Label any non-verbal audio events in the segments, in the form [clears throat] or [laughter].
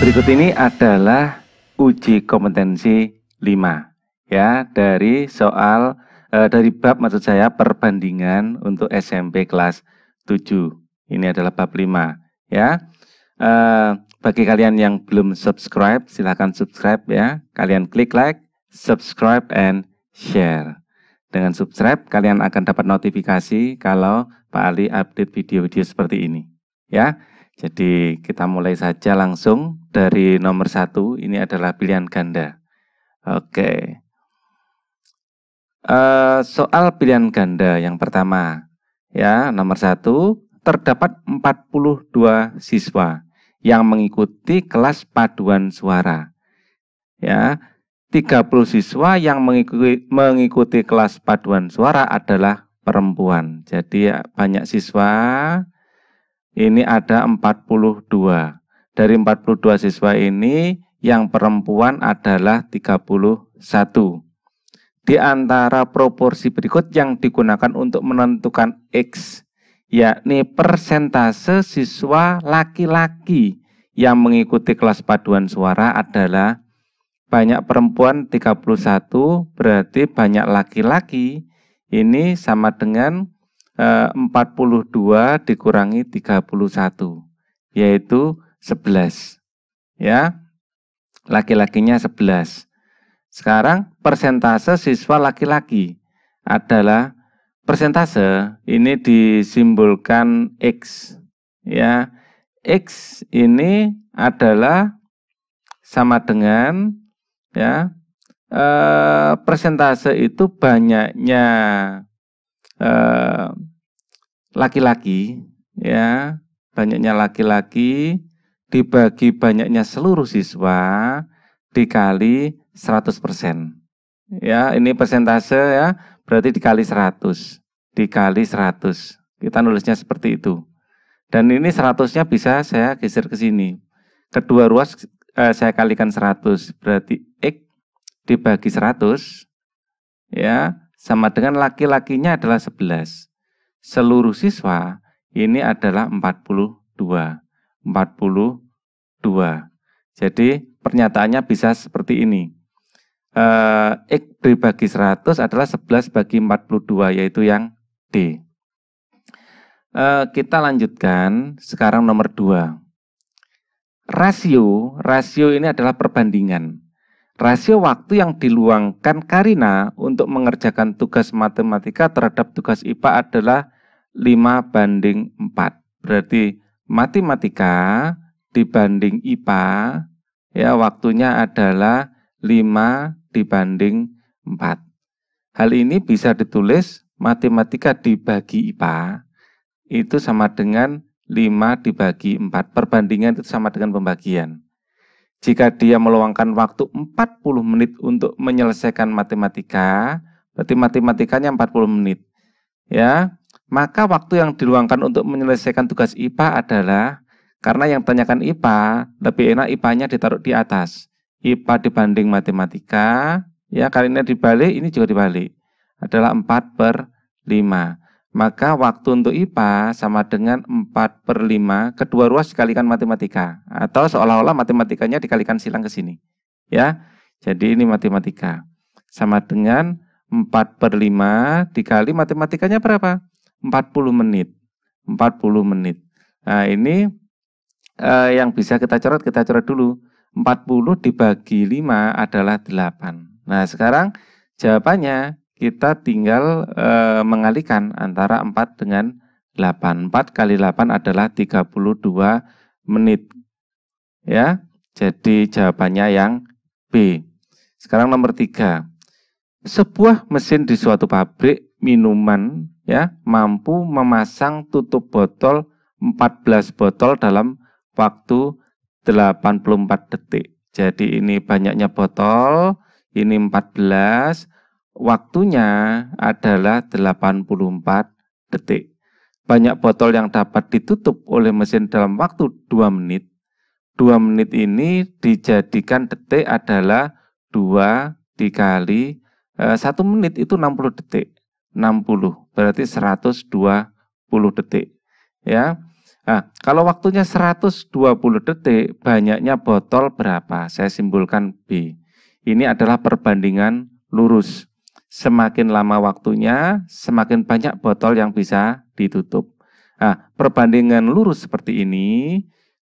Berikut ini adalah uji kompetensi 5 ya dari soal eh, dari bab maksud saya perbandingan untuk SMP kelas 7. Ini adalah bab 5 ya. Eh, bagi kalian yang belum subscribe silahkan subscribe ya. Kalian klik like, subscribe and share. Dengan subscribe kalian akan dapat notifikasi kalau Pak Ali update video-video seperti ini ya. Jadi kita mulai saja langsung dari nomor satu. Ini adalah pilihan ganda. Oke. Uh, soal pilihan ganda yang pertama, ya nomor satu terdapat 42 siswa yang mengikuti kelas paduan suara. Ya, 30 siswa yang mengikuti, mengikuti kelas paduan suara adalah perempuan. Jadi ya, banyak siswa ini ada 42. Dari 42 siswa ini yang perempuan adalah 31. Di antara proporsi berikut yang digunakan untuk menentukan X, yakni persentase siswa laki-laki yang mengikuti kelas paduan suara adalah banyak perempuan 31, berarti banyak laki-laki, ini sama dengan 42 eh, dikurangi 31 yaitu 11 ya laki-lakinya 11 sekarang persentase siswa laki-laki adalah persentase ini disimbolkan X ya X ini adalah sama dengan ya eh, persentase itu banyaknya eh, laki-laki ya banyaknya laki-laki dibagi banyaknya seluruh siswa dikali 100%. Ya, ini persentase ya, berarti dikali 100. Dikali 100. Kita nulisnya seperti itu. Dan ini 100-nya bisa saya geser ke sini. Kedua ruas eh, saya kalikan 100, berarti X dibagi 100 ya, sama dengan laki-lakinya adalah 11 seluruh siswa ini adalah 42. 42. Jadi pernyataannya bisa seperti ini. Eh, X dibagi 100 adalah 11 bagi 42, yaitu yang D. Eh, kita lanjutkan sekarang nomor 2. Rasio, rasio ini adalah perbandingan. Rasio waktu yang diluangkan Karina untuk mengerjakan tugas matematika terhadap tugas IPA adalah 5 banding 4. Berarti matematika dibanding IPA ya waktunya adalah 5 dibanding 4. Hal ini bisa ditulis matematika dibagi IPA itu sama dengan 5 dibagi 4. Perbandingan itu sama dengan pembagian. Jika dia meluangkan waktu 40 menit untuk menyelesaikan matematika, berarti matematikanya 40 menit. Ya, maka waktu yang diluangkan untuk menyelesaikan tugas IPA adalah karena yang tanyakan IPA, lebih enak IPA-nya ditaruh di atas. IPA dibanding matematika, ya kali ini dibalik, ini juga dibalik. Adalah 4 per 5. Maka waktu untuk IPA sama dengan 4 per 5, kedua ruas dikalikan matematika. Atau seolah-olah matematikanya dikalikan silang ke sini. Ya, jadi ini matematika. Sama dengan 4 per 5 dikali matematikanya berapa? 40 menit. 40 menit. Nah ini eh, yang bisa kita coret, kita coret dulu. 40 dibagi 5 adalah 8. Nah sekarang jawabannya kita tinggal e, mengalihkan antara 4 dengan 8. 4 kali 8 adalah 32 menit. Ya, jadi jawabannya yang B. Sekarang nomor 3. Sebuah mesin di suatu pabrik minuman ya mampu memasang tutup botol 14 botol dalam waktu 84 detik. Jadi ini banyaknya botol, ini 14, Waktunya adalah 84 detik. Banyak botol yang dapat ditutup oleh mesin dalam waktu 2 menit. 2 menit ini dijadikan detik adalah 2 dikali eh, 1 menit itu 60 detik. 60 berarti 120 detik ya nah, kalau waktunya 120 detik banyaknya botol berapa saya simpulkan B ini adalah perbandingan lurus semakin lama waktunya, semakin banyak botol yang bisa ditutup. Nah, perbandingan lurus seperti ini,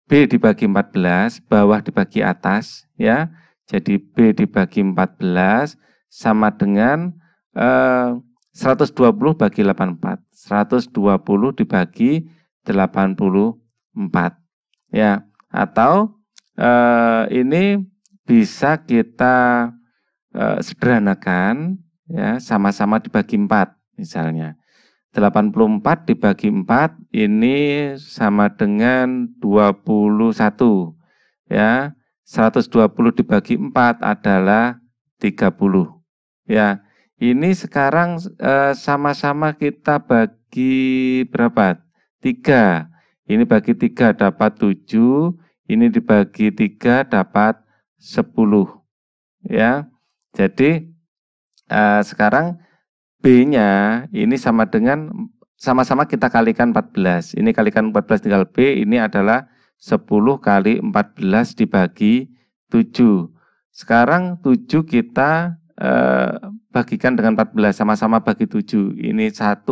B dibagi 14, bawah dibagi atas, ya. Jadi B dibagi 14 sama dengan eh, 120 bagi 84. 120 dibagi 84. Ya, atau eh, ini bisa kita eh, sederhanakan ya sama-sama dibagi 4 misalnya. 84 dibagi 4 ini sama dengan 21 ya 120 dibagi 4 adalah 30 ya ini sekarang eh, sama-sama e, kita bagi berapa 3 ini bagi 3 dapat 7 ini dibagi 3 dapat 10 ya jadi uh, sekarang B-nya ini sama dengan sama-sama kita kalikan 14. Ini kalikan 14 tinggal B, ini adalah 10 kali 14 dibagi 7. Sekarang 7 kita eh, bagikan dengan 14, sama-sama bagi 7. Ini 1,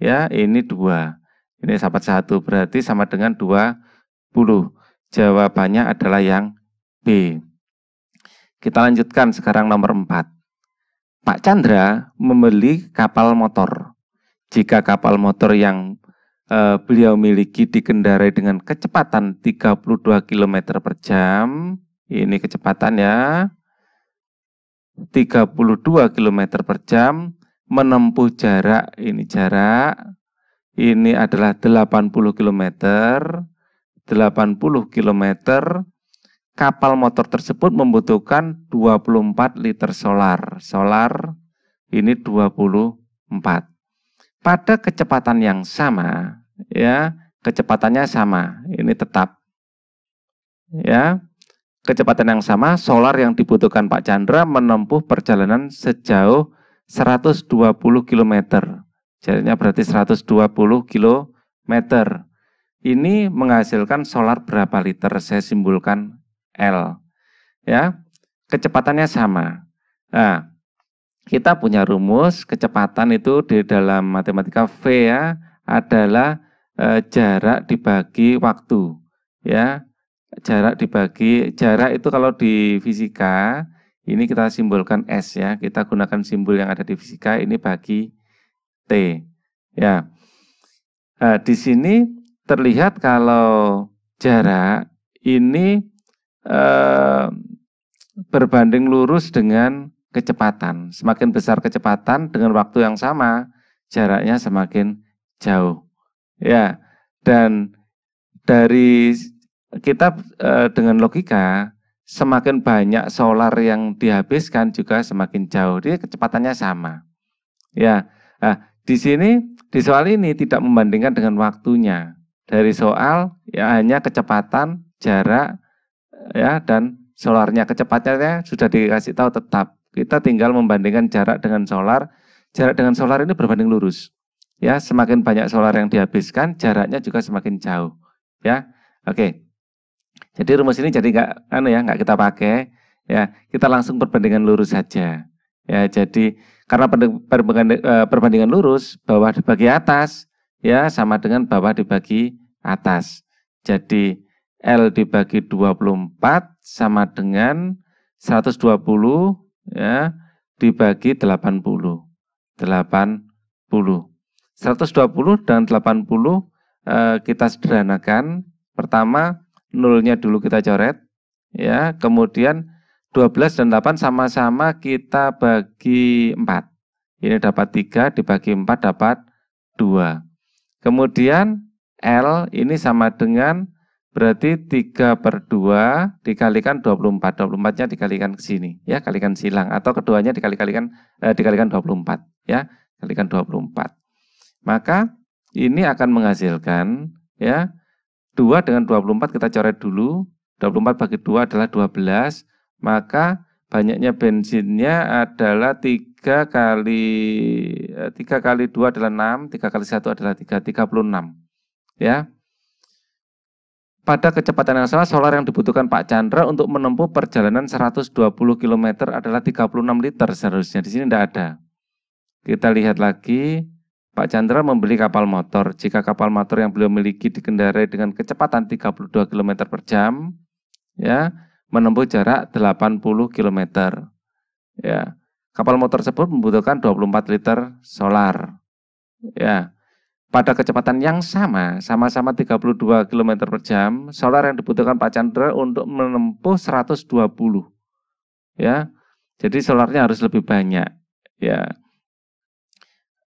ya ini 2. Ini sahabat 1, berarti sama dengan 20. Jawabannya adalah yang B. Kita lanjutkan sekarang nomor 4. Pak Chandra membeli kapal motor. Jika kapal motor yang eh, beliau miliki dikendarai dengan kecepatan 32 km per jam, ini kecepatan ya, 32 km per jam, menempuh jarak, ini jarak, ini adalah 80 km, 80 km kapal motor tersebut membutuhkan 24 liter solar. Solar ini 24. Pada kecepatan yang sama, ya, kecepatannya sama. Ini tetap. Ya. Kecepatan yang sama, solar yang dibutuhkan Pak Chandra menempuh perjalanan sejauh 120 km. Jadinya berarti 120 km. Ini menghasilkan solar berapa liter? Saya simpulkan L. Ya, kecepatannya sama. Nah, kita punya rumus kecepatan itu di dalam matematika V ya adalah e, jarak dibagi waktu. Ya, jarak dibagi jarak itu kalau di fisika ini kita simbolkan S ya. Kita gunakan simbol yang ada di fisika ini bagi T. Ya. Nah, di sini terlihat kalau jarak ini Eh, berbanding lurus dengan kecepatan. Semakin besar kecepatan dengan waktu yang sama, jaraknya semakin jauh. Ya, dan dari kita e, dengan logika semakin banyak solar yang dihabiskan juga semakin jauh. Dia kecepatannya sama. Ya, nah, di sini di soal ini tidak membandingkan dengan waktunya. Dari soal ya hanya kecepatan, jarak, ya dan solarnya kecepatannya sudah dikasih tahu tetap. Kita tinggal membandingkan jarak dengan solar. Jarak dengan solar ini berbanding lurus. Ya, semakin banyak solar yang dihabiskan, jaraknya juga semakin jauh. Ya, oke. Jadi rumus ini jadi nggak anu ya, nggak kita pakai. Ya, kita langsung perbandingan lurus saja. Ya, jadi karena e, perbandingan lurus bawah dibagi atas ya sama dengan bawah dibagi atas. Jadi L dibagi 24 sama dengan 120 ya dibagi 80. 80. 120 dan 80 eh, kita sederhanakan. Pertama nolnya dulu kita coret ya, kemudian 12 dan 8 sama-sama kita bagi 4. Ini dapat 3 dibagi 4 dapat 2. Kemudian L ini sama dengan Berarti 3 per 2 dikalikan 24. 24-nya dikalikan ke sini, ya, kalikan silang. Atau keduanya dikalikan, eh, dikalikan 24, ya, kalikan 24. Maka ini akan menghasilkan, ya, 2 dengan 24 kita coret dulu. 24 bagi 2 adalah 12. Maka banyaknya bensinnya adalah 3 kali 3 eh, kali 2 adalah 6, 3 kali 1 adalah 3, 36. Ya pada kecepatan yang sama solar yang dibutuhkan Pak Chandra untuk menempuh perjalanan 120 km adalah 36 liter seharusnya. Di sini tidak ada. Kita lihat lagi, Pak Chandra membeli kapal motor. Jika kapal motor yang beliau miliki dikendarai dengan kecepatan 32 km per jam, ya, menempuh jarak 80 km. Ya, kapal motor tersebut membutuhkan 24 liter solar. Ya, pada kecepatan yang sama, sama-sama 32 km per jam, solar yang dibutuhkan Pak Chandra untuk menempuh 120. Ya, jadi solarnya harus lebih banyak. Ya,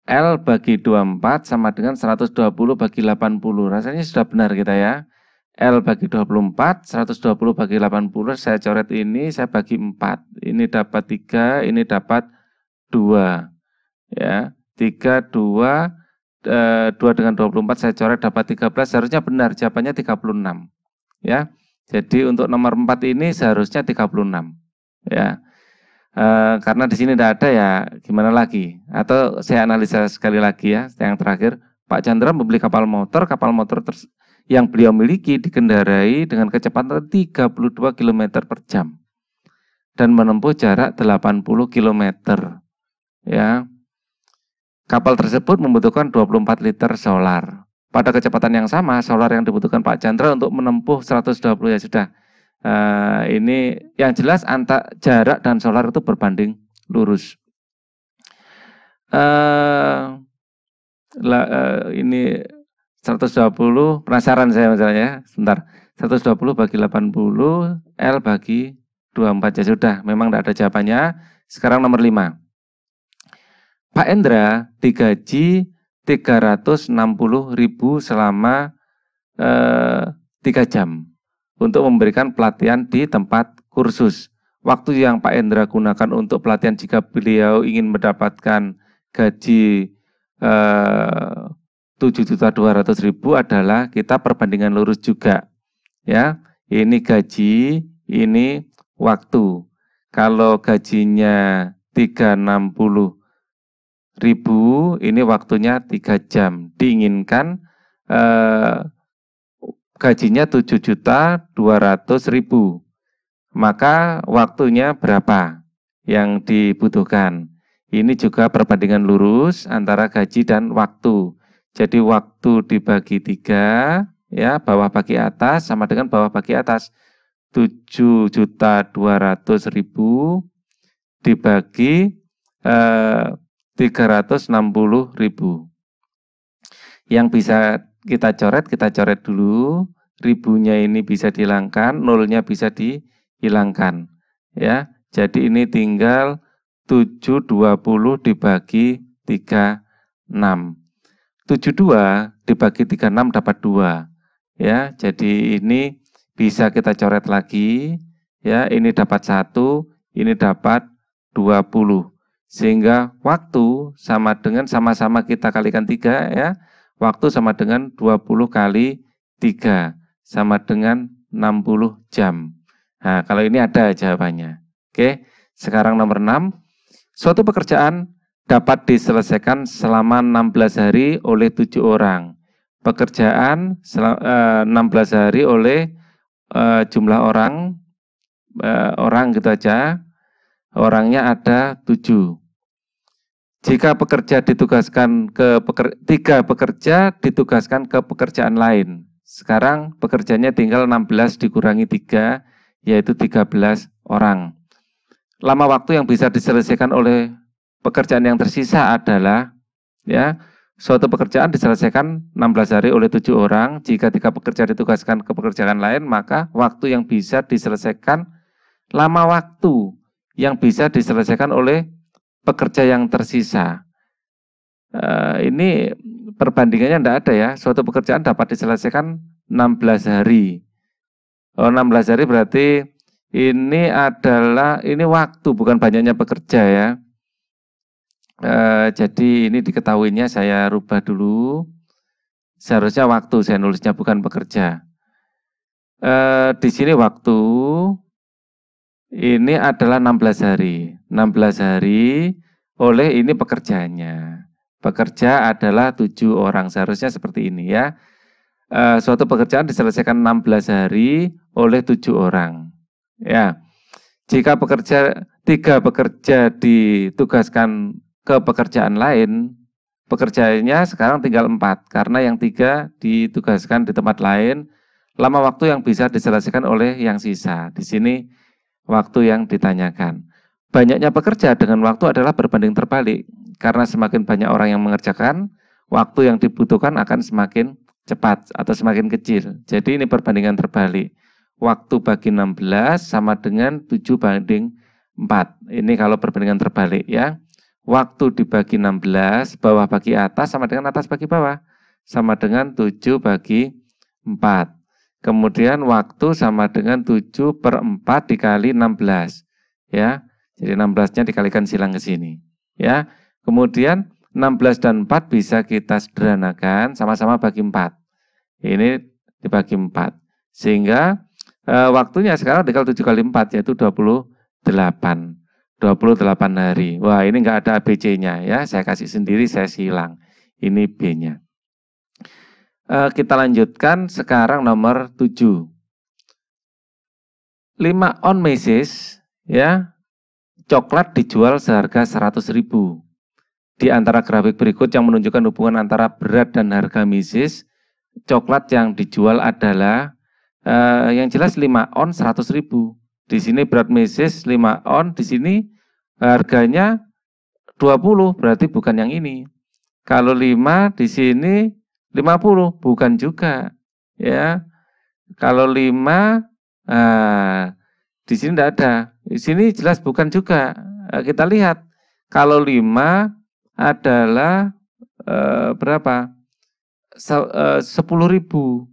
L bagi 24 sama dengan 120 bagi 80. Rasanya sudah benar kita ya. L bagi 24, 120 bagi 80, saya coret ini, saya bagi 4. Ini dapat 3, ini dapat 2. Ya, 3, 2, 2 eh, dengan 24 saya coret dapat 13, seharusnya benar jawabannya 36. Ya. Jadi untuk nomor 4 ini seharusnya 36. Ya. E, karena di sini tidak ada ya gimana lagi. Atau saya analisa sekali lagi ya yang terakhir. Pak Chandra membeli kapal motor, kapal motor yang beliau miliki dikendarai dengan kecepatan 32 km per jam dan menempuh jarak 80 km. Ya, Kapal tersebut membutuhkan 24 liter solar. Pada kecepatan yang sama, solar yang dibutuhkan Pak Chandra untuk menempuh 120 ya sudah. Uh, ini yang jelas antar jarak dan solar itu berbanding lurus. Uh, la, uh, ini 120 penasaran saya misalnya ya, sebentar 120 bagi 80 L bagi 24 ya sudah memang tidak ada jawabannya sekarang nomor 5 Pak Endra digaji 360 ribu selama eh, tiga eh, jam untuk memberikan pelatihan di tempat kursus. Waktu yang Pak Endra gunakan untuk pelatihan jika beliau ingin mendapatkan gaji eh, tujuh juta dua ratus ribu adalah kita perbandingan lurus juga, ya. Ini gaji, ini waktu. Kalau gajinya tiga enam puluh ribu ini waktunya tiga jam diinginkan eh, gajinya tujuh juta dua ratus ribu maka waktunya berapa yang dibutuhkan ini juga perbandingan lurus antara gaji dan waktu jadi waktu dibagi tiga ya bawah bagi atas sama dengan bawah bagi atas tujuh juta dua ratus ribu dibagi eh, 360 ribu. Yang bisa kita coret, kita coret dulu. Ribunya ini bisa dihilangkan, nolnya bisa dihilangkan. Ya, jadi ini tinggal 720 dibagi 36. 72 dibagi 36 dapat 2. Ya, jadi ini bisa kita coret lagi. Ya, ini dapat 1, ini dapat 20. Sehingga waktu sama dengan sama-sama kita kalikan tiga ya. Waktu sama dengan 20 kali tiga sama dengan 60 jam. Nah, kalau ini ada jawabannya. Oke, sekarang nomor 6. Suatu pekerjaan dapat diselesaikan selama 16 hari oleh tujuh orang. Pekerjaan 16 eh, hari oleh eh, jumlah orang eh, orang gitu aja orangnya ada tujuh. Jika pekerja ditugaskan ke peker, tiga pekerja ditugaskan ke pekerjaan lain. Sekarang pekerjanya tinggal 16 dikurangi tiga, yaitu 13 orang. Lama waktu yang bisa diselesaikan oleh pekerjaan yang tersisa adalah ya suatu pekerjaan diselesaikan 16 hari oleh tujuh orang. Jika tiga pekerja ditugaskan ke pekerjaan lain, maka waktu yang bisa diselesaikan lama waktu yang bisa diselesaikan oleh pekerja yang tersisa. Eh, ini perbandingannya tidak ada ya. Suatu pekerjaan dapat diselesaikan 16 hari. Oh, 16 hari berarti ini adalah ini waktu bukan banyaknya pekerja ya. Eh, jadi ini diketahuinya saya rubah dulu. Seharusnya waktu saya nulisnya bukan pekerja. Eh, di sini waktu ini adalah 16 hari. 16 hari oleh ini pekerjanya. Pekerja adalah tujuh orang, seharusnya seperti ini ya. E, suatu pekerjaan diselesaikan 16 hari oleh tujuh orang. Ya, jika pekerja tiga pekerja ditugaskan ke pekerjaan lain, pekerjaannya sekarang tinggal empat karena yang tiga ditugaskan di tempat lain. Lama waktu yang bisa diselesaikan oleh yang sisa. Di sini waktu yang ditanyakan. Banyaknya pekerja dengan waktu adalah berbanding terbalik, karena semakin banyak orang yang mengerjakan, waktu yang dibutuhkan akan semakin cepat atau semakin kecil. Jadi ini perbandingan terbalik. Waktu bagi 16 sama dengan 7 banding 4. Ini kalau perbandingan terbalik ya. Waktu dibagi 16, bawah bagi atas sama dengan atas bagi bawah. Sama dengan 7 bagi 4. Kemudian waktu sama dengan 7 per 4 dikali 16. Ya, jadi 16-nya dikalikan silang ke sini. Ya, kemudian 16 dan 4 bisa kita sederhanakan sama-sama bagi 4. Ini dibagi 4. Sehingga e, waktunya sekarang tinggal 7 kali 4 yaitu 28. 28 hari. Wah, ini enggak ada ABC-nya ya. Saya kasih sendiri, saya silang. Ini B-nya. Uh, kita lanjutkan sekarang nomor 7. 5 on meses ya. Coklat dijual seharga 100.000. Di antara grafik berikut yang menunjukkan hubungan antara berat dan harga misis, coklat yang dijual adalah uh, yang jelas 5 on 100.000. Di sini berat misis 5 on, di sini harganya 20, berarti bukan yang ini. Kalau 5 di sini 50 bukan juga ya kalau 5 eh, ah, di sini tidak ada di sini jelas bukan juga eh, kita lihat kalau 5 adalah eh, berapa eh, sepuluh ribu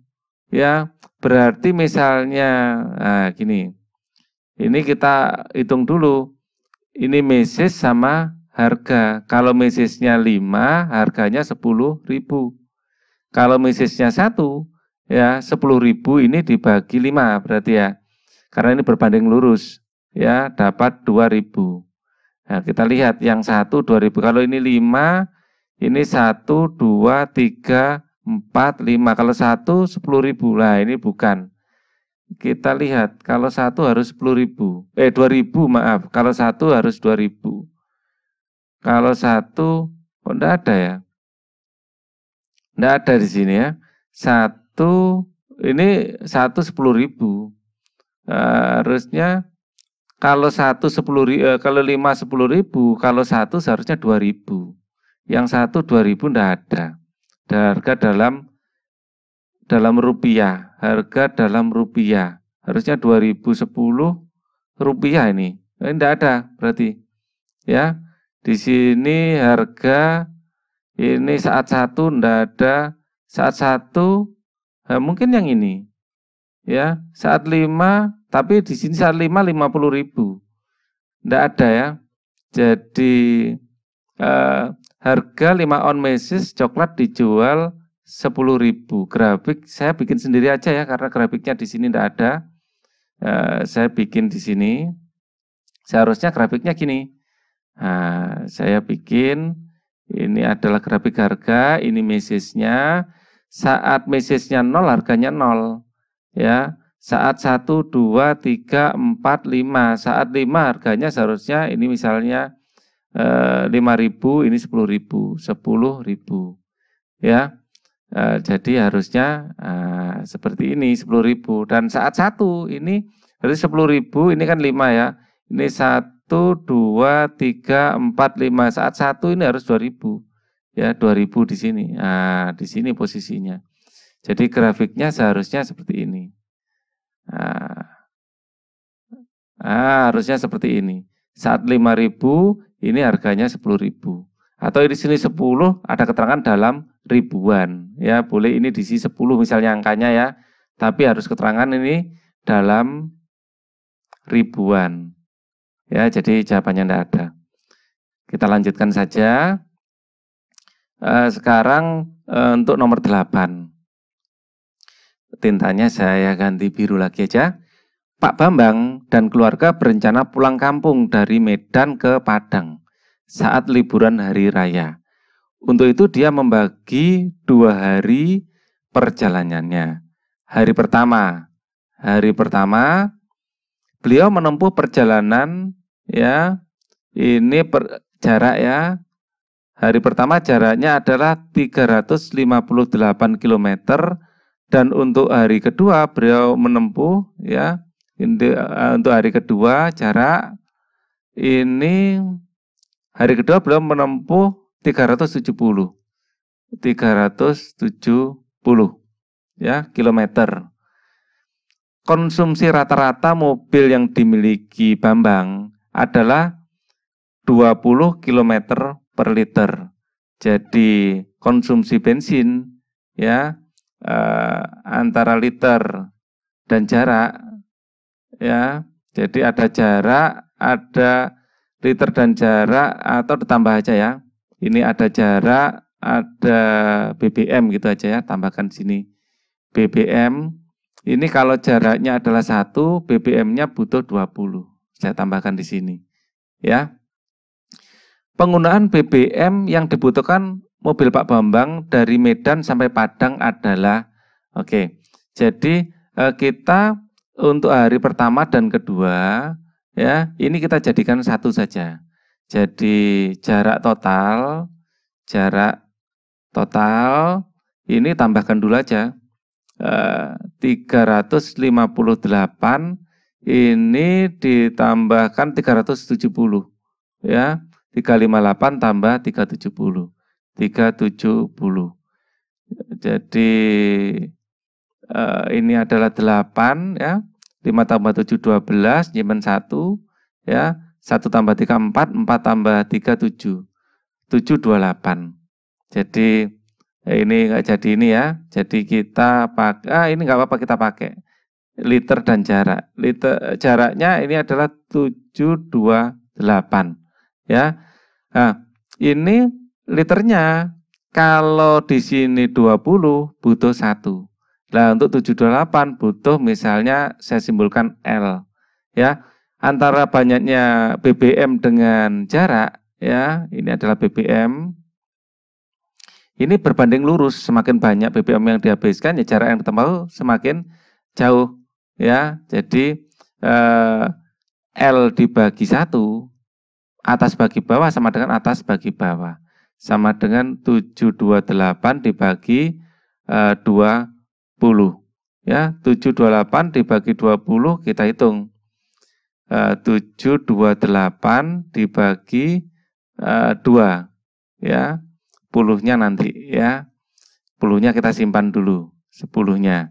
ya berarti misalnya nah, gini ini kita hitung dulu ini message sama harga kalau message-nya 5 harganya sepuluh ribu kalau misisnya satu, ya sepuluh ribu ini dibagi lima berarti ya. Karena ini berbanding lurus, ya dapat dua ribu. Nah, kita lihat yang satu dua ribu. Kalau ini lima, ini satu dua tiga empat lima. Kalau satu sepuluh ribu lah ini bukan. Kita lihat kalau satu harus sepuluh ribu, eh dua ribu maaf. Kalau satu harus dua ribu. Kalau satu, kok enggak ada ya? Tidak ada di sini ya. Satu, ini satu sepuluh ribu. harusnya kalau satu sepuluh ribu, eh, kalau lima sepuluh ribu, kalau satu seharusnya dua ribu. Yang satu dua ribu tidak ada. harga dalam dalam rupiah, harga dalam rupiah. Harusnya dua ribu sepuluh rupiah ini. Tidak eh, ada berarti. Ya, di sini harga ini saat satu ndak ada. Saat satu eh, mungkin yang ini. Ya, saat lima, tapi di sini saat lima lima puluh ribu. ndak ada ya. Jadi eh, harga lima on meses coklat dijual sepuluh ribu Grafik saya bikin sendiri aja ya karena grafiknya di sini ndak ada. Eh, saya bikin di sini. Seharusnya grafiknya gini. Nah, saya bikin ini adalah grafik harga, ini message Saat message-nya nol, harganya nol. Ya, saat 1, 2, 3, 4, 5. Saat 5 harganya seharusnya ini misalnya eh, 5.000, ini 10.000, 10.000. Ya, eh, jadi harusnya eh, seperti ini 10.000. Dan saat 1 ini dari 10.000 ini kan 5 ya. Ini 1, 2, 3, 4, 5. Saat satu ini harus 2000. Ya, 2000 di sini. Nah, di sini posisinya. Jadi grafiknya seharusnya seperti ini. Nah, nah harusnya seperti ini. Saat 5000 ini harganya 10.000. Atau di sini 10 ada keterangan dalam ribuan. Ya, boleh ini di sini 10 misalnya angkanya ya. Tapi harus keterangan ini dalam ribuan. Ya, jadi jawabannya tidak ada. Kita lanjutkan saja. Eh, sekarang eh, untuk nomor 8. Tintanya saya ganti biru lagi aja. Pak Bambang dan keluarga berencana pulang kampung dari Medan ke Padang saat liburan hari raya. Untuk itu dia membagi dua hari perjalanannya. Hari pertama, hari pertama beliau menempuh perjalanan ya ini per, jarak ya hari pertama jaraknya adalah 358 km dan untuk hari kedua beliau menempuh ya eh, untuk hari kedua jarak ini hari kedua beliau menempuh 370 370 ya kilometer konsumsi rata-rata mobil yang dimiliki Bambang adalah 20 km per liter. Jadi konsumsi bensin ya eh, antara liter dan jarak ya. Jadi ada jarak, ada liter dan jarak atau ditambah aja ya. Ini ada jarak, ada BBM gitu aja ya, tambahkan sini. BBM ini kalau jaraknya adalah satu, BBM-nya butuh 20. Saya tambahkan di sini. Ya. Penggunaan BBM yang dibutuhkan mobil Pak Bambang dari Medan sampai Padang adalah oke. Okay, jadi eh, kita untuk hari pertama dan kedua ya, ini kita jadikan satu saja. Jadi jarak total jarak total ini tambahkan dulu aja 358 eh, ini ditambahkan 370 ya 358 tambah 370 370 jadi eh, ini adalah 8 ya 5 tambah 7 12 nyimpen 1 ya 1 tambah 3 4 4 tambah 3 7 7 28 jadi eh, ini enggak jadi ini ya jadi kita pakai ah, ini enggak apa-apa kita pakai liter dan jarak. Liter eh, jaraknya ini adalah 728 ya. Nah, ini liternya kalau di sini 20 butuh 1. Nah, untuk 728 butuh misalnya saya simpulkan L ya. Antara banyaknya BBM dengan jarak ya, ini adalah BBM ini berbanding lurus, semakin banyak BBM yang dihabiskan ya jarak yang ditempuh semakin jauh ya jadi eh, L dibagi satu atas bagi bawah sama dengan atas bagi bawah sama dengan 728 dibagi eh, 20 ya 728 dibagi 20 kita hitung eh, dua 728 dibagi eh, dua. 2 ya puluhnya nanti ya puluhnya kita simpan dulu sepuluhnya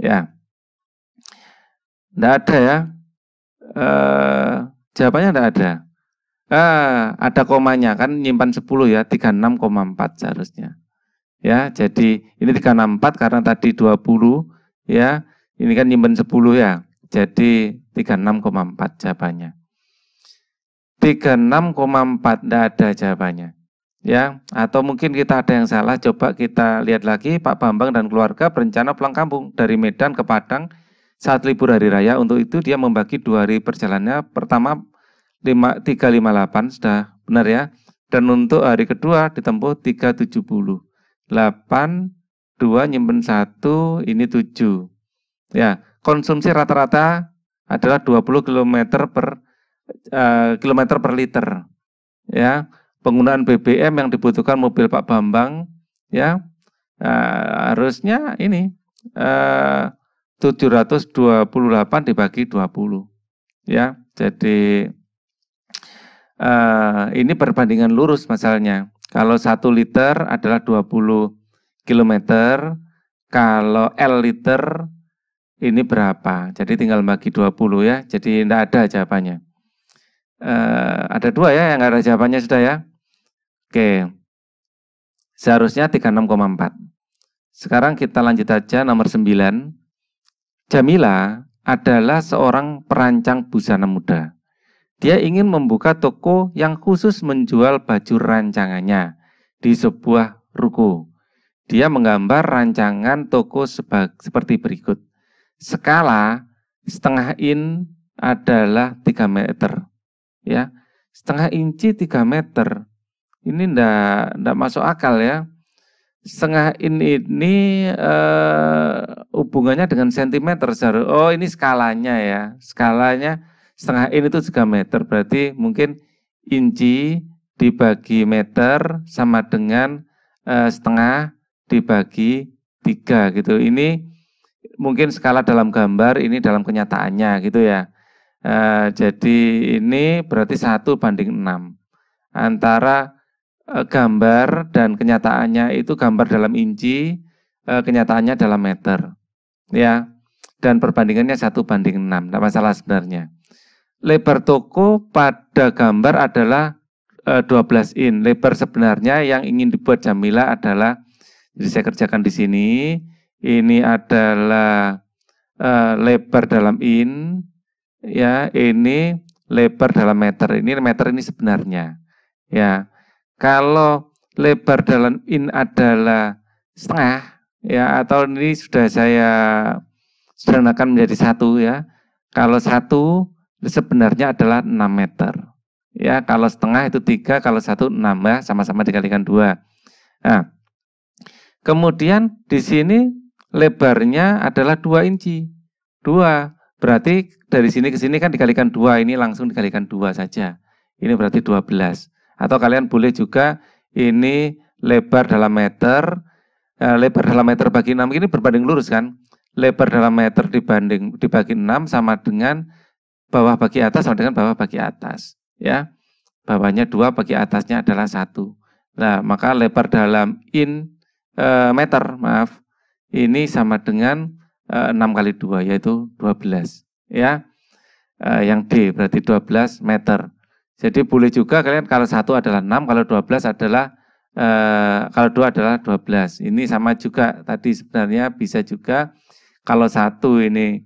Ya. Tidak ada ya. E, jawabannya tidak ada. E, ada komanya kan nyimpan 10 ya, 36,4 seharusnya. Ya, jadi ini 364 karena tadi 20 ya. Ini kan nyimpan 10 ya. Jadi 36,4 jawabannya. 36,4 tidak ada jawabannya ya atau mungkin kita ada yang salah coba kita lihat lagi Pak Bambang dan keluarga berencana pulang kampung dari Medan ke Padang saat libur hari raya untuk itu dia membagi dua hari perjalanannya pertama lima 358 sudah benar ya dan untuk hari kedua ditempuh 370 8 2 nyimpen 1 ini 7 ya konsumsi rata-rata adalah 20 km per uh, kilometer per liter ya penggunaan BBM yang dibutuhkan mobil Pak Bambang ya nah, harusnya ini eh, 728 dibagi 20 ya jadi eh, ini perbandingan lurus masalahnya kalau 1 liter adalah 20 km kalau L liter ini berapa jadi tinggal bagi 20 ya jadi tidak ada jawabannya uh, ada dua ya yang ada jawabannya sudah ya Oke. Seharusnya 36,4. Sekarang kita lanjut aja nomor 9. Jamila adalah seorang perancang busana muda. Dia ingin membuka toko yang khusus menjual baju rancangannya di sebuah ruko. Dia menggambar rancangan toko seperti berikut. Skala setengah in adalah 3 meter. Ya, setengah inci 3 meter ini ndak ndak masuk akal ya. Setengah in ini uh, hubungannya dengan sentimeter Oh ini skalanya ya, skalanya setengah in itu juga meter. Berarti mungkin inci dibagi meter sama dengan uh, setengah dibagi tiga gitu. Ini mungkin skala dalam gambar, ini dalam kenyataannya gitu ya. Uh, jadi ini berarti satu banding enam antara Eh, gambar dan kenyataannya itu gambar dalam inci, eh, kenyataannya dalam meter. Ya. Dan perbandingannya satu banding enam, tidak masalah sebenarnya. Lebar toko pada gambar adalah 12 eh, in. Lebar sebenarnya yang ingin dibuat Jamila adalah jadi saya kerjakan di sini. Ini adalah lebar dalam in ya, ini lebar dalam meter. Ini meter ini sebenarnya. Ya. Kalau lebar dalam in adalah setengah ya atau ini sudah saya sederhanakan menjadi satu ya. Kalau satu sebenarnya adalah 6 meter. Ya, kalau setengah itu tiga, kalau satu enam ya, sama-sama dikalikan dua. Nah, kemudian di sini lebarnya adalah dua inci. Dua, berarti dari sini ke sini kan dikalikan dua, ini langsung dikalikan dua saja. Ini berarti 12. Atau kalian boleh juga ini lebar dalam meter, eh, lebar dalam meter bagi 6 ini berbanding lurus kan? Lebar dalam meter dibanding dibagi 6 sama dengan bawah bagi atas sama dengan bawah bagi atas, ya. Bawahnya dua bagi atasnya adalah satu. Nah, maka lebar dalam in eh, meter, maaf, ini sama dengan eh, 6 kali 2 yaitu 12, ya. Eh, yang D berarti 12 meter. Jadi boleh juga kalian kalau satu adalah 6, kalau 12 adalah eh, kalau dua adalah 12. Ini sama juga tadi sebenarnya bisa juga kalau satu ini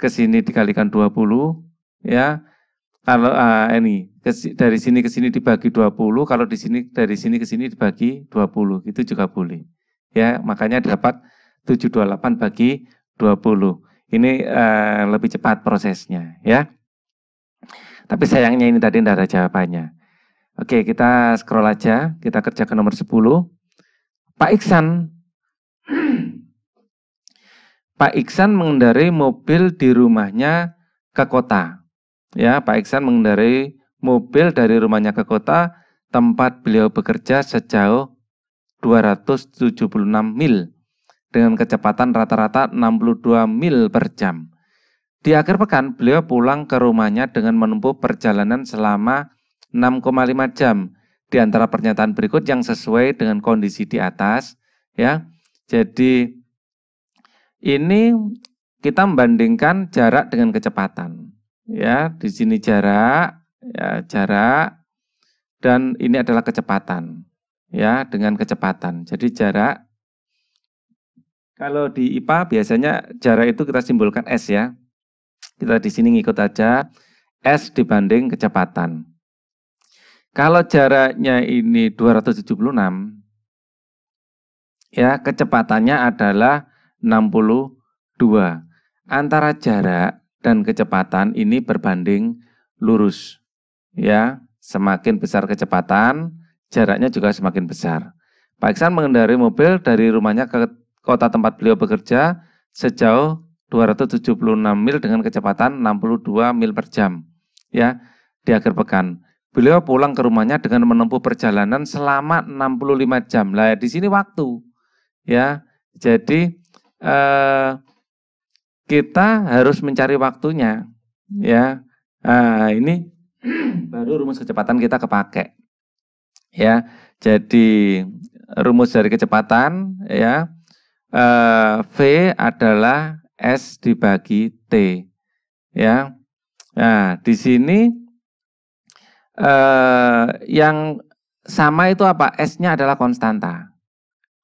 ke sini dikalikan 20 ya. Kalau eh, ini dari sini ke sini dibagi 20, kalau di sini dari sini ke sini dibagi 20. Itu juga boleh. Ya, makanya dapat 728 bagi 20. Ini eh, lebih cepat prosesnya ya. Tapi sayangnya ini tadi tidak ada jawabannya. Oke, kita scroll aja. Kita kerja ke nomor 10. Pak Iksan. [clears throat] Pak Iksan mengendarai mobil di rumahnya ke kota. Ya, Pak Iksan mengendarai mobil dari rumahnya ke kota tempat beliau bekerja sejauh 276 mil dengan kecepatan rata-rata 62 mil per jam. Di akhir pekan, beliau pulang ke rumahnya dengan menempuh perjalanan selama 6,5 jam. Di antara pernyataan berikut yang sesuai dengan kondisi di atas, ya. Jadi ini kita membandingkan jarak dengan kecepatan. Ya, di sini jarak, ya, jarak dan ini adalah kecepatan. Ya, dengan kecepatan. Jadi jarak kalau di IPA biasanya jarak itu kita simbolkan S ya, kita di sini ngikut aja S dibanding kecepatan. Kalau jaraknya ini 276, ya kecepatannya adalah 62. Antara jarak dan kecepatan ini berbanding lurus. Ya, semakin besar kecepatan, jaraknya juga semakin besar. Pak Iksan mengendarai mobil dari rumahnya ke kota tempat beliau bekerja sejauh 276 mil dengan kecepatan 62 mil per jam ya di akhir pekan. Beliau pulang ke rumahnya dengan menempuh perjalanan selama 65 jam. Lah di sini waktu ya. Jadi eh, kita harus mencari waktunya ya. Nah, ini baru rumus kecepatan kita kepake. Ya. Jadi rumus dari kecepatan ya eh, V adalah S dibagi T. Ya. Nah, di sini eh, yang sama itu apa? S-nya adalah konstanta.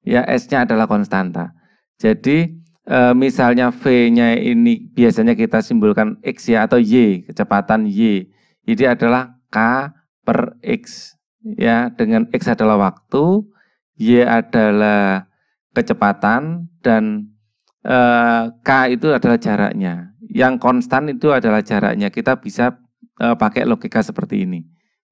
Ya, S-nya adalah konstanta. Jadi eh, misalnya V-nya ini biasanya kita simbolkan X ya atau Y, kecepatan Y. Jadi adalah K per X. Ya, dengan X adalah waktu, Y adalah kecepatan, dan K itu adalah jaraknya. Yang konstan itu adalah jaraknya. Kita bisa e, pakai logika seperti ini.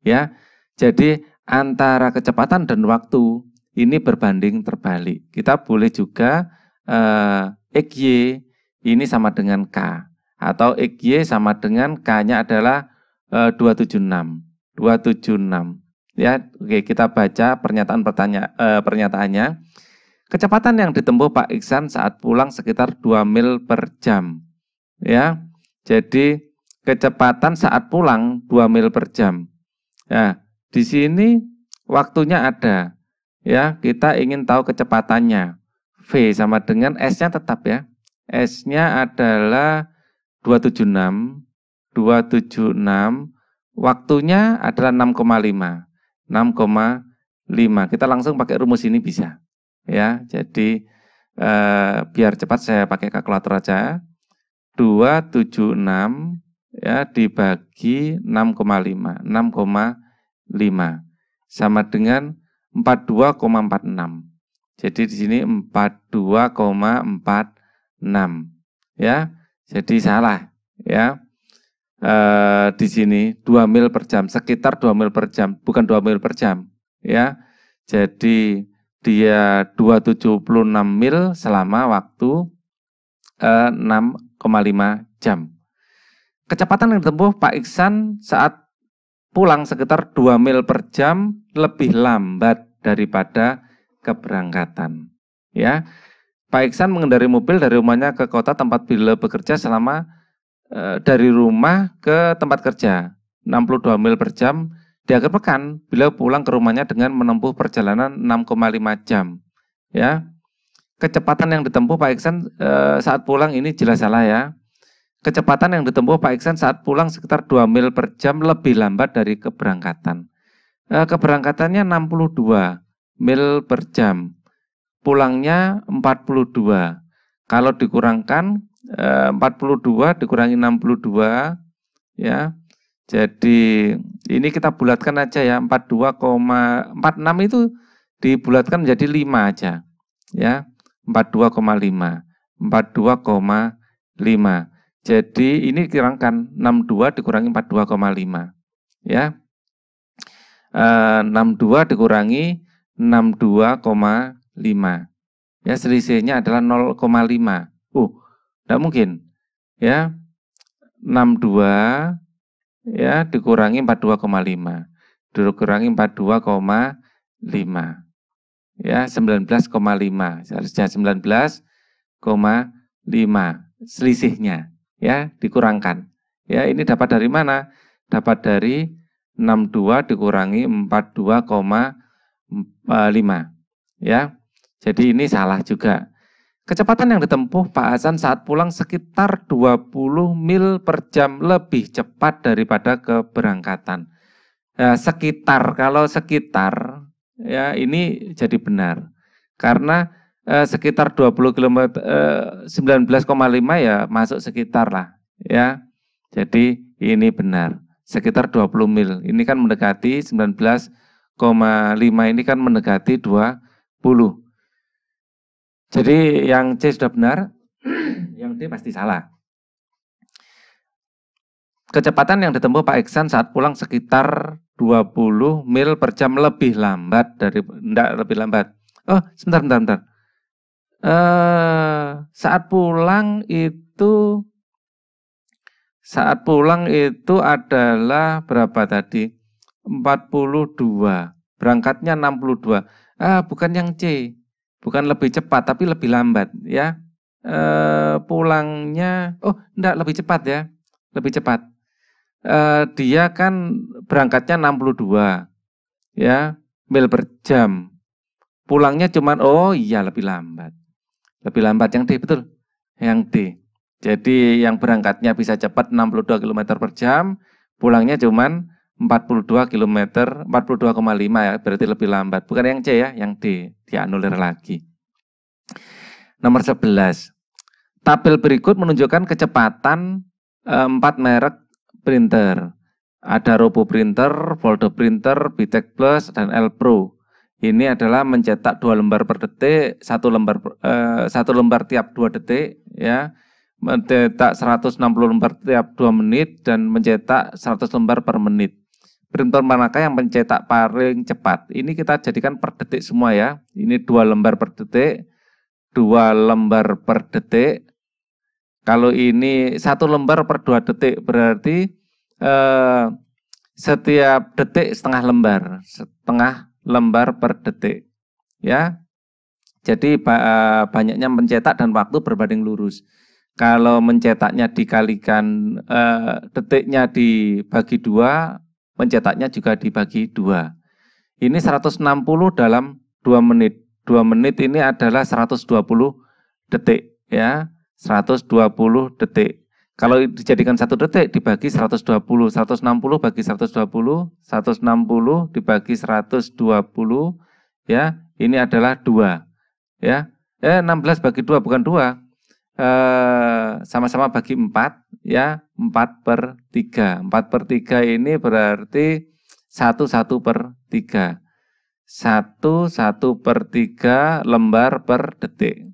Ya. Jadi antara kecepatan dan waktu ini berbanding terbalik. Kita boleh juga eh, XY ini sama dengan K atau XY sama dengan K-nya adalah eh, 276. 276. Ya, oke kita baca pernyataan pertanya eh, pernyataannya. Kecepatan yang ditempuh Pak Iksan saat pulang sekitar 2 mil per jam. Ya. Jadi kecepatan saat pulang 2 mil per jam. Ya, di sini waktunya ada. Ya, kita ingin tahu kecepatannya. V sama dengan S-nya tetap ya. S-nya adalah 276, 276, waktunya adalah 6,5. 6,5. Kita langsung pakai rumus ini bisa ya. Jadi eh, biar cepat saya pakai kalkulator aja. 276 ya dibagi 6,5. 6,5 sama dengan 42,46. Jadi di sini 42,46 ya. Jadi salah ya. E, di sini 2 mil per jam, sekitar 2 mil per jam, bukan 2 mil per jam ya. Jadi dia 276 mil selama waktu eh, 6,5 jam. Kecepatan yang ditempuh Pak Iksan saat pulang sekitar 2 mil per jam lebih lambat daripada keberangkatan. Ya, Pak Iksan mengendari mobil dari rumahnya ke kota tempat beliau bekerja selama eh, dari rumah ke tempat kerja 62 mil per jam di akhir pekan, beliau pulang ke rumahnya dengan menempuh perjalanan 6,5 jam. Ya, kecepatan yang ditempuh Pak Iksan e, saat pulang ini jelas salah ya. Kecepatan yang ditempuh Pak Iksan saat pulang sekitar 2 mil per jam lebih lambat dari keberangkatan. E, keberangkatannya 62 mil per jam. Pulangnya 42. Kalau dikurangkan e, eh, 42 dikurangi 62 ya jadi ini kita bulatkan aja ya 42,46 itu dibulatkan menjadi 5 aja ya 42,5 42,5 jadi ini kirangkan 62 dikurangi 42,5 ya e, eh, 62 dikurangi 62,5 ya selisihnya adalah 0,5 uh tidak mungkin ya 62 ya dikurangi 42,5 dikurangi 42,5 ya 19,5 seharusnya 19,5 selisihnya ya dikurangkan ya ini dapat dari mana dapat dari 62 dikurangi 42,5 ya jadi ini salah juga Kecepatan yang ditempuh Pak Hasan saat pulang sekitar 20 mil per jam lebih cepat daripada keberangkatan. Ya, sekitar, kalau sekitar, ya ini jadi benar. Karena eh, sekitar 20 km, eh, 19,5 ya masuk sekitar lah. ya. Jadi ini benar, sekitar 20 mil. Ini kan mendekati 19,5, ini kan mendekati 20 jadi yang C sudah benar, yang D pasti salah. Kecepatan yang ditempuh Pak Iksan saat pulang sekitar 20 mil per jam lebih lambat dari enggak lebih lambat. Oh, sebentar, sebentar, sebentar. Uh, saat pulang itu saat pulang itu adalah berapa tadi? 42. Berangkatnya 62. Ah, bukan yang C bukan lebih cepat tapi lebih lambat ya e, pulangnya oh enggak lebih cepat ya lebih cepat e, dia kan berangkatnya 62 ya mil per jam pulangnya cuman oh iya lebih lambat lebih lambat yang D betul yang D jadi yang berangkatnya bisa cepat 62 km per jam pulangnya cuman 42 km, 42,5 ya, berarti lebih lambat. Bukan yang C ya, yang D, dianulir lagi. Nomor 11. Tabel berikut menunjukkan kecepatan eh, empat merek printer. Ada Robo Printer, Voldo Printer, Bitek Plus, dan L Pro. Ini adalah mencetak dua lembar per detik, satu lembar eh, satu lembar tiap dua detik, ya mencetak 160 lembar tiap dua menit dan mencetak 100 lembar per menit printer manakah yang mencetak paling cepat? Ini kita jadikan per detik semua ya. Ini dua lembar per detik, dua lembar per detik. Kalau ini satu lembar per dua detik berarti eh, setiap detik setengah lembar, setengah lembar per detik. Ya, jadi eh, banyaknya mencetak dan waktu berbanding lurus. Kalau mencetaknya dikalikan eh, detiknya dibagi dua, pencetaknya juga dibagi dua. Ini 160 dalam 2 menit. 2 menit ini adalah 120 detik ya. 120 detik. Kalau dijadikan satu detik dibagi 120, 160 bagi 120, 160 dibagi 120 ya. Ini adalah 2. Ya. Eh 16 bagi 2 bukan 2. Eh sama-sama bagi 4 ya 4 per 3. 4 per 3 ini berarti 1 1 per 3. 1 1 per 3 lembar per detik.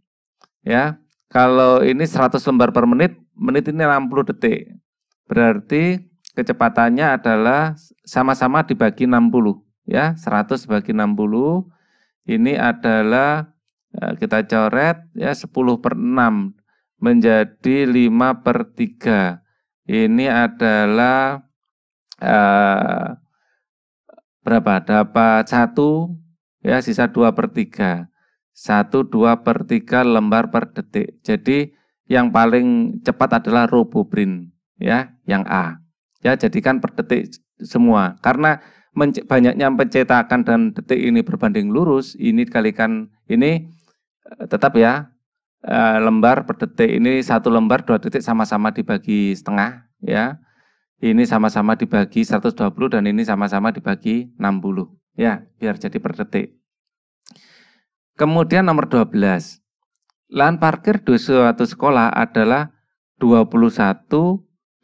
Ya, kalau ini 100 lembar per menit, menit ini 60 detik. Berarti kecepatannya adalah sama-sama dibagi 60. Ya, 100 bagi 60 ini adalah eh, kita coret ya 10 per 6 menjadi 5 per 3. Ini adalah eh, berapa? Dapat 1, ya sisa 2 per 3. 1, 2 per 3 lembar per detik. Jadi yang paling cepat adalah RoboBrin, ya, yang A. Ya, jadikan per detik semua. Karena banyaknya pencetakan dan detik ini berbanding lurus, ini dikalikan ini eh, tetap ya Eh, lembar per detik ini satu lembar dua detik sama-sama dibagi setengah ya ini sama-sama dibagi 120 dan ini sama-sama dibagi 60 ya biar jadi per detik kemudian nomor 12 lahan parkir di suatu sekolah adalah 21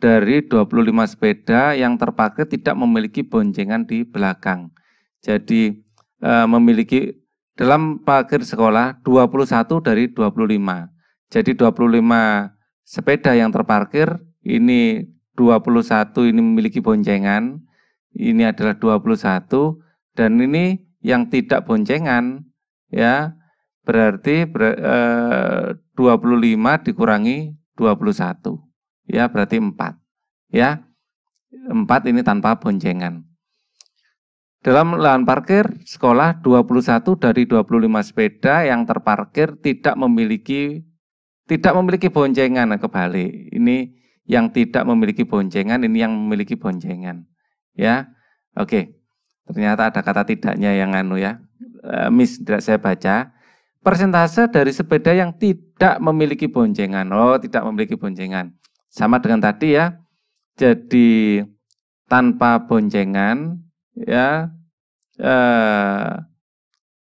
dari 25 sepeda yang terpakai tidak memiliki boncengan di belakang. Jadi eh, memiliki dalam parkir sekolah 21 dari 25. Jadi 25 sepeda yang terparkir ini 21 ini memiliki boncengan, ini adalah 21 dan ini yang tidak boncengan ya berarti ber, eh, 25 dikurangi 21 ya berarti 4 ya 4 ini tanpa boncengan dalam lahan parkir sekolah 21 dari 25 sepeda yang terparkir tidak memiliki tidak memiliki boncengan nah, kebalik. Ini yang tidak memiliki boncengan, ini yang memiliki boncengan. Ya. Oke. Ternyata ada kata tidaknya yang anu ya. E, miss tidak saya baca. Persentase dari sepeda yang tidak memiliki boncengan. Oh, tidak memiliki boncengan. Sama dengan tadi ya. Jadi tanpa boncengan ya eh,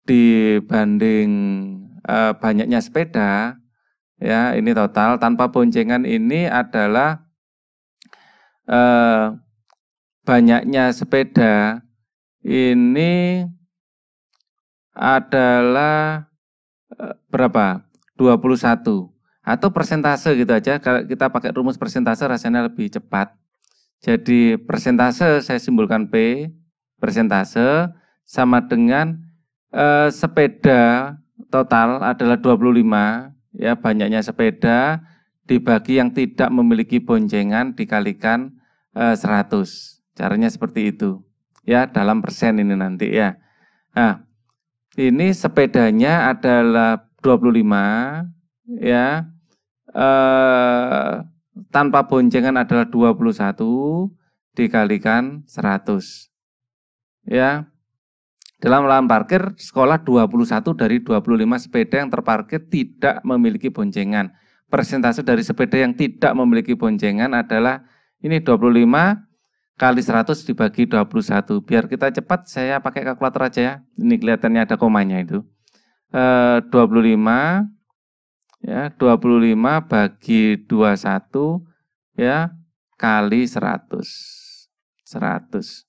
dibanding eh, banyaknya sepeda ya ini total tanpa boncengan ini adalah eh, banyaknya sepeda ini adalah eh, berapa 21 atau persentase gitu aja kalau kita pakai rumus persentase rasanya lebih cepat jadi persentase saya simbolkan P persentase sama dengan eh, sepeda total adalah 25 ya banyaknya sepeda dibagi yang tidak memiliki boncengan dikalikan eh, 100 caranya seperti itu ya dalam persen ini nanti ya nah ini sepedanya adalah 25 ya eh, tanpa boncengan adalah 21 dikalikan 100 ya dalam lahan parkir sekolah 21 dari 25 sepeda yang terparkir tidak memiliki boncengan. Persentase dari sepeda yang tidak memiliki boncengan adalah ini 25 kali 100 dibagi 21. Biar kita cepat saya pakai kalkulator aja ya. Ini kelihatannya ada komanya itu. E, eh, 25 ya 25 bagi 21 ya kali 100. 100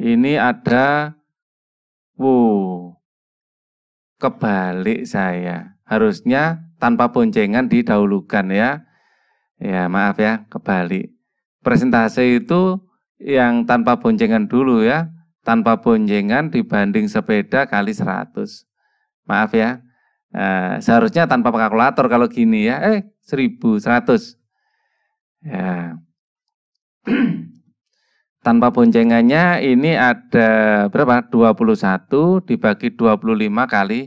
ini ada wow, kebalik saya. Harusnya tanpa boncengan didahulukan ya. Ya maaf ya, kebalik. Presentase itu yang tanpa boncengan dulu ya. Tanpa boncengan dibanding sepeda kali 100. Maaf ya. Eh, seharusnya tanpa kalkulator kalau gini ya. Eh, 1100. Ya. [clears throat] tanpa boncengannya ini ada berapa? 21 dibagi 25 kali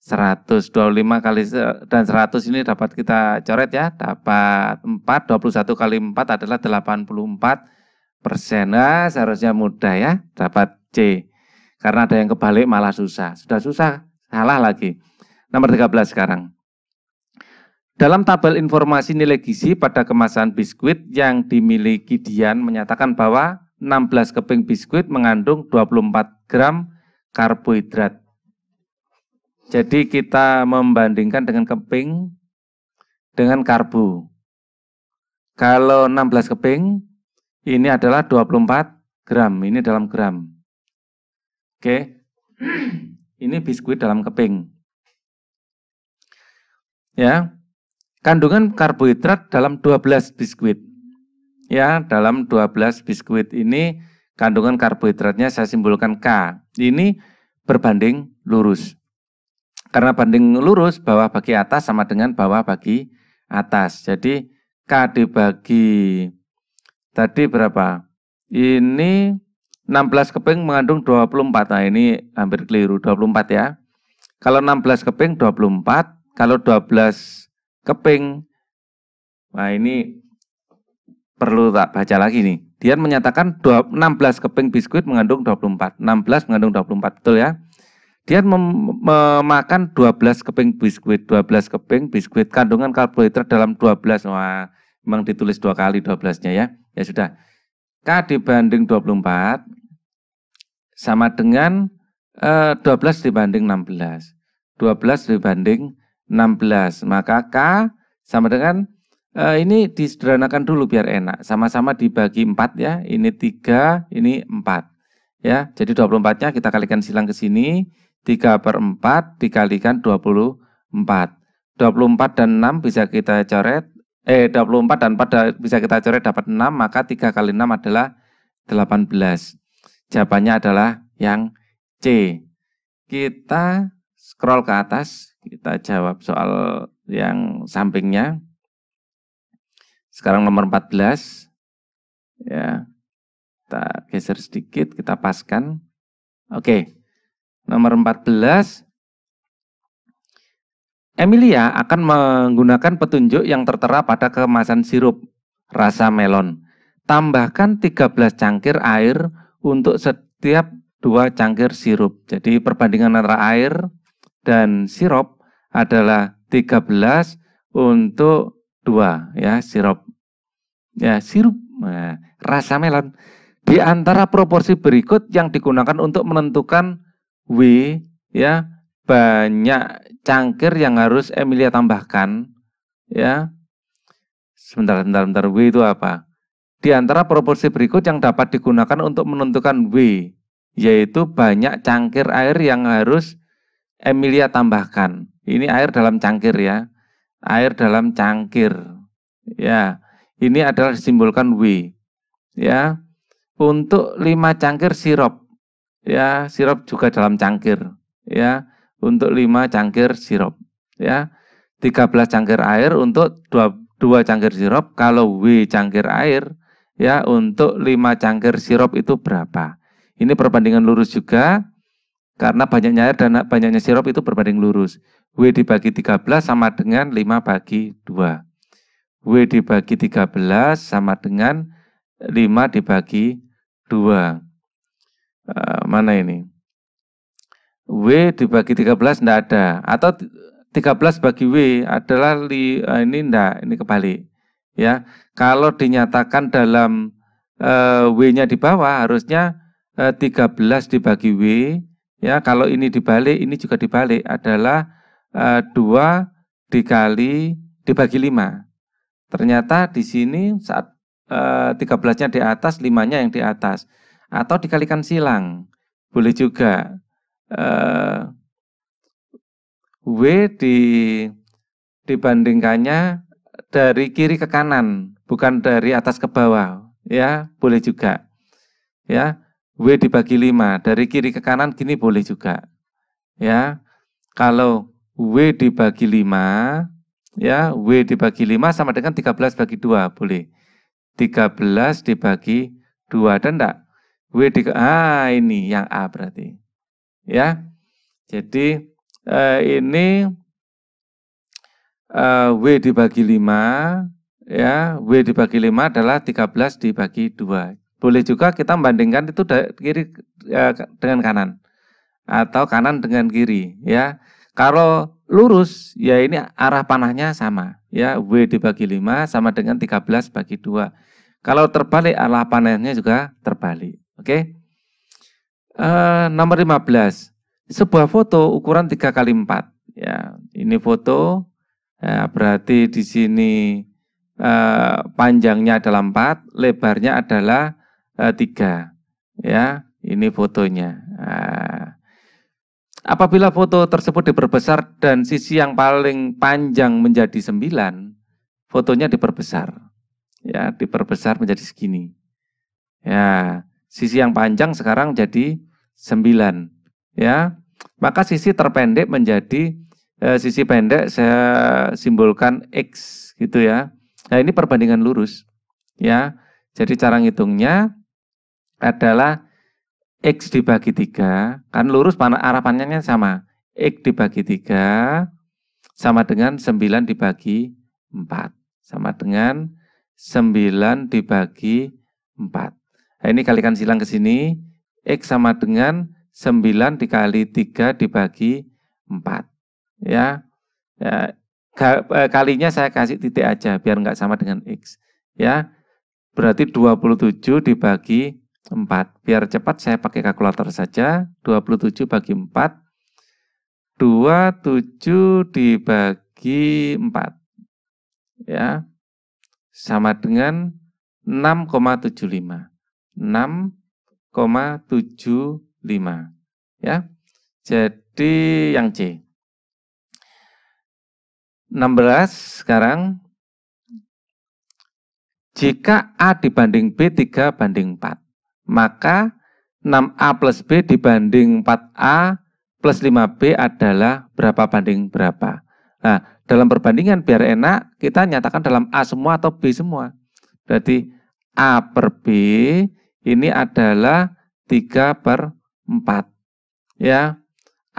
100. 25 kali dan 100 ini dapat kita coret ya, dapat 4. 21 kali 4 adalah 84 persen. Nah, seharusnya mudah ya, dapat C. Karena ada yang kebalik malah susah. Sudah susah, salah lagi. Nomor 13 sekarang. Dalam tabel informasi nilai gizi pada kemasan biskuit yang dimiliki Dian menyatakan bahwa 16 keping biskuit mengandung 24 gram karbohidrat. Jadi kita membandingkan dengan keping dengan karbo. Kalau 16 keping, ini adalah 24 gram, ini dalam gram. Oke, ini biskuit dalam keping. Ya, kandungan karbohidrat dalam 12 biskuit ya dalam 12 biskuit ini kandungan karbohidratnya saya simpulkan K. Ini berbanding lurus. Karena banding lurus bawah bagi atas sama dengan bawah bagi atas. Jadi K dibagi tadi berapa? Ini 16 keping mengandung 24. Nah, ini hampir keliru, 24 ya. Kalau 16 keping 24, kalau 12 keping Nah, ini perlu tak baca lagi nih. Dia menyatakan 16 keping biskuit mengandung 24, 16 mengandung 24, betul ya? Dia memakan 12 keping biskuit, 12 keping biskuit kandungan karbohidrat dalam 12. Wah, memang ditulis dua kali 12-nya ya. Ya sudah. K dibanding 24 sama dengan eh, 12 dibanding 16. 12 dibanding 16. Maka K sama dengan Uh, ini disederhanakan dulu biar enak. Sama-sama dibagi 4 ya. Ini 3, ini 4. Ya, jadi 24-nya kita kalikan silang ke sini. 3 per 4 dikalikan 24. 24 dan 6 bisa kita coret. Eh, 24 dan 4 bisa kita coret dapat 6. Maka 3 kali 6 adalah 18. Jawabannya adalah yang C. Kita scroll ke atas. Kita jawab soal yang sampingnya. Sekarang nomor 14. Ya. Kita geser sedikit, kita paskan. Oke. Nomor 14 Emilia akan menggunakan petunjuk yang tertera pada kemasan sirup rasa melon. Tambahkan 13 cangkir air untuk setiap dua cangkir sirup. Jadi perbandingan antara air dan sirup adalah 13 untuk dua ya sirup ya sirup nah, rasa melon di antara proporsi berikut yang digunakan untuk menentukan W ya banyak cangkir yang harus Emilia tambahkan ya sebentar sebentar sebentar W itu apa di antara proporsi berikut yang dapat digunakan untuk menentukan W yaitu banyak cangkir air yang harus Emilia tambahkan ini air dalam cangkir ya air dalam cangkir. Ya, ini adalah disimbolkan W. Ya, untuk lima cangkir sirup. Ya, sirup juga dalam cangkir. Ya, untuk lima cangkir sirup. Ya, 13 cangkir air untuk dua, dua cangkir sirup. Kalau W cangkir air, ya untuk lima cangkir sirup itu berapa? Ini perbandingan lurus juga karena banyaknya air dan banyaknya sirup itu berbanding lurus. W dibagi 13 sama dengan 5 bagi 2. W dibagi 13 sama dengan 5 dibagi 2. Uh, eh, mana ini? W dibagi 13 tidak ada. Atau 13 bagi W adalah li, uh, ini tidak, ini kebalik. Ya, kalau dinyatakan dalam uh, W-nya di bawah harusnya uh, 13 dibagi W ya kalau ini dibalik ini juga dibalik adalah eh, dua uh, dikali dibagi lima ternyata di sini saat eh, tiga uh, belasnya di atas limanya yang di atas atau dikalikan silang boleh juga uh, w di dibandingkannya dari kiri ke kanan bukan dari atas ke bawah ya boleh juga ya W dibagi 5, dari kiri ke kanan gini boleh juga. Ya. Kalau W dibagi 5, ya, W dibagi 5 sama dengan 13 bagi 2, boleh. 13 dibagi 2 dan enggak? W di ah ini yang A berarti. Ya. Jadi eh, ini eh, W dibagi 5 ya, W dibagi 5 adalah 13 dibagi 2. Boleh juga kita membandingkan itu kiri ya, dengan kanan atau kanan dengan kiri ya. Kalau lurus ya ini arah panahnya sama ya W dibagi 5 sama dengan 13 bagi 2. Kalau terbalik arah panahnya juga terbalik. Oke. Okay? Eh nomor 15. Sebuah foto ukuran 3 kali 4 ya. Ini foto ya, berarti di sini uh, panjangnya adalah 4, lebarnya adalah Eh, tiga. Ya, ini fotonya. Eh, apabila foto tersebut diperbesar dan sisi yang paling panjang menjadi sembilan, fotonya diperbesar. Ya, diperbesar menjadi segini. Ya, sisi yang panjang sekarang jadi sembilan. Ya, maka sisi terpendek menjadi eh, sisi pendek saya simbolkan X gitu ya. Nah, ini perbandingan lurus. Ya, jadi cara ngitungnya adalah X dibagi 3, kan lurus arah panjangnya kan sama. X dibagi 3 sama dengan 9 dibagi 4. Sama dengan 9 dibagi 4. Nah, ini kalikan silang ke sini. X sama dengan 9 dikali 3 dibagi 4. Ya. ya eh, kalinya saya kasih titik aja biar nggak sama dengan X. Ya. Berarti 27 dibagi 4. Biar cepat saya pakai kalkulator saja. 27 bagi 4. 27 dibagi 4. Ya. Sama dengan 6,75. 6,75. Ya. Jadi yang C. 16 sekarang. Jika A dibanding B 3 banding 4 maka 6A plus B dibanding 4A plus 5B adalah berapa banding berapa. Nah, dalam perbandingan biar enak, kita nyatakan dalam A semua atau B semua. Berarti A per B ini adalah 3 per 4. Ya,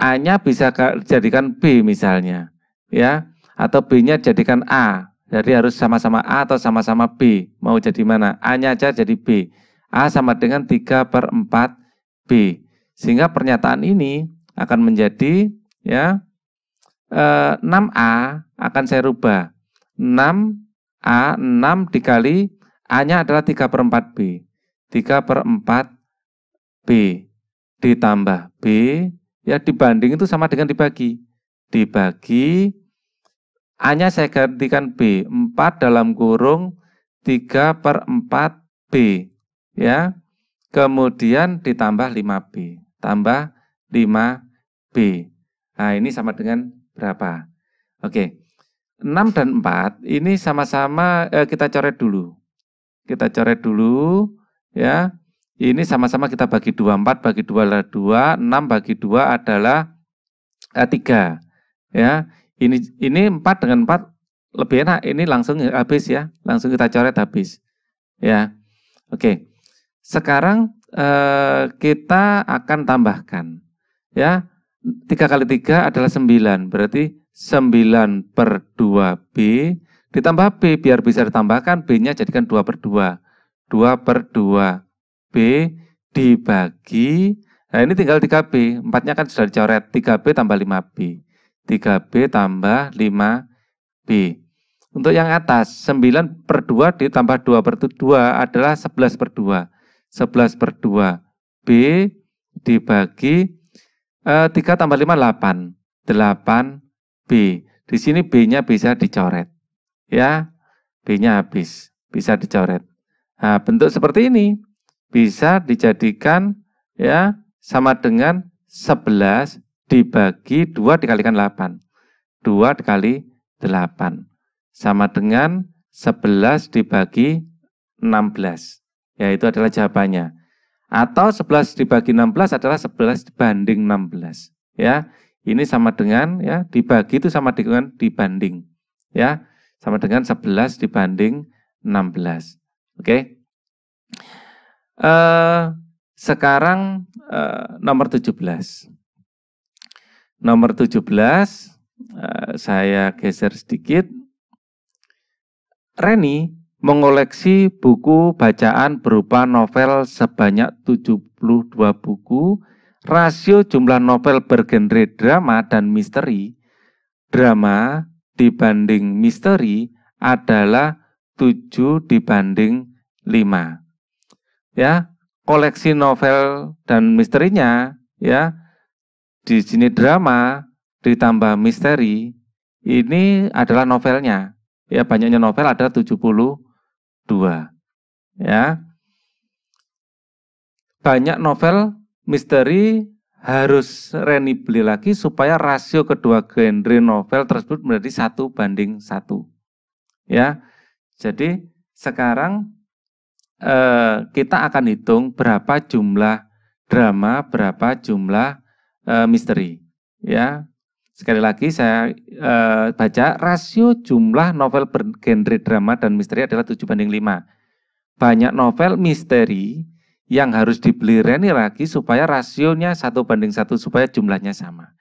A-nya bisa jadikan B misalnya. ya Atau B-nya jadikan A. Jadi harus sama-sama A atau sama-sama B. Mau jadi mana? A-nya aja jadi B. A sama dengan 3 per 4 B. Sehingga pernyataan ini akan menjadi ya 6A eh, akan saya rubah. 6A 6 dikali A-nya adalah 3 per 4 B. 3 per 4 B ditambah B ya dibanding itu sama dengan dibagi. Dibagi A-nya saya gantikan B. 4 dalam kurung 3 per 4 B ya. Kemudian ditambah 5B, tambah 5B. Nah, ini sama dengan berapa? Oke. 6 dan 4 ini sama-sama eh, kita coret dulu. Kita coret dulu ya. Ini sama-sama kita bagi 2, 4 bagi 2 adalah 2, 6 bagi 2 adalah eh, 3. Ya. Ini ini 4 dengan 4 lebih enak ini langsung habis ya, langsung kita coret habis. Ya. Oke. Sekarang eh, kita akan tambahkan. Ya, tiga kali tiga adalah 9. Berarti 9 per 2B ditambah B. Biar bisa ditambahkan, B-nya jadikan 2 per 2. 2 per 2B dibagi. Nah, ini tinggal 3B. 4-nya kan sudah dicoret. 3B tambah 5B. 3B tambah 5B. Untuk yang atas, 9 per 2 ditambah 2 per 2 adalah 11 per 2. 11 per 2. B dibagi e, eh, 3 tambah 5, 8. 8 B. Di sini B-nya bisa dicoret. Ya, B-nya habis. Bisa dicoret. Nah, bentuk seperti ini bisa dijadikan ya sama dengan 11 dibagi 2 dikalikan 8. 2 dikali 8. Sama dengan 11 dibagi 16. Ya itu adalah jawabannya. Atau 11 dibagi 16 adalah 11 dibanding 16. Ya, ini sama dengan ya dibagi itu sama dengan dibanding. Ya, sama dengan 11 dibanding 16. Oke. Okay? Eh sekarang uh, nomor 17. Nomor 17 uh, eh, saya geser sedikit. Reni mengoleksi buku bacaan berupa novel sebanyak 72 buku. Rasio jumlah novel bergenre drama dan misteri, drama dibanding misteri adalah 7 dibanding 5. Ya, koleksi novel dan misterinya ya. Di sini drama ditambah misteri, ini adalah novelnya. Ya, banyaknya novel ada 72 2. Ya. Banyak novel misteri harus Reni beli lagi supaya rasio kedua genre novel tersebut menjadi satu banding satu. Ya, jadi sekarang eh, kita akan hitung berapa jumlah drama, berapa jumlah eh, misteri. Ya, Sekali lagi saya e, baca rasio jumlah novel bergenre drama dan misteri adalah 7 banding 5. Banyak novel misteri yang harus dibeli Reni lagi supaya rasionya satu banding satu supaya jumlahnya sama.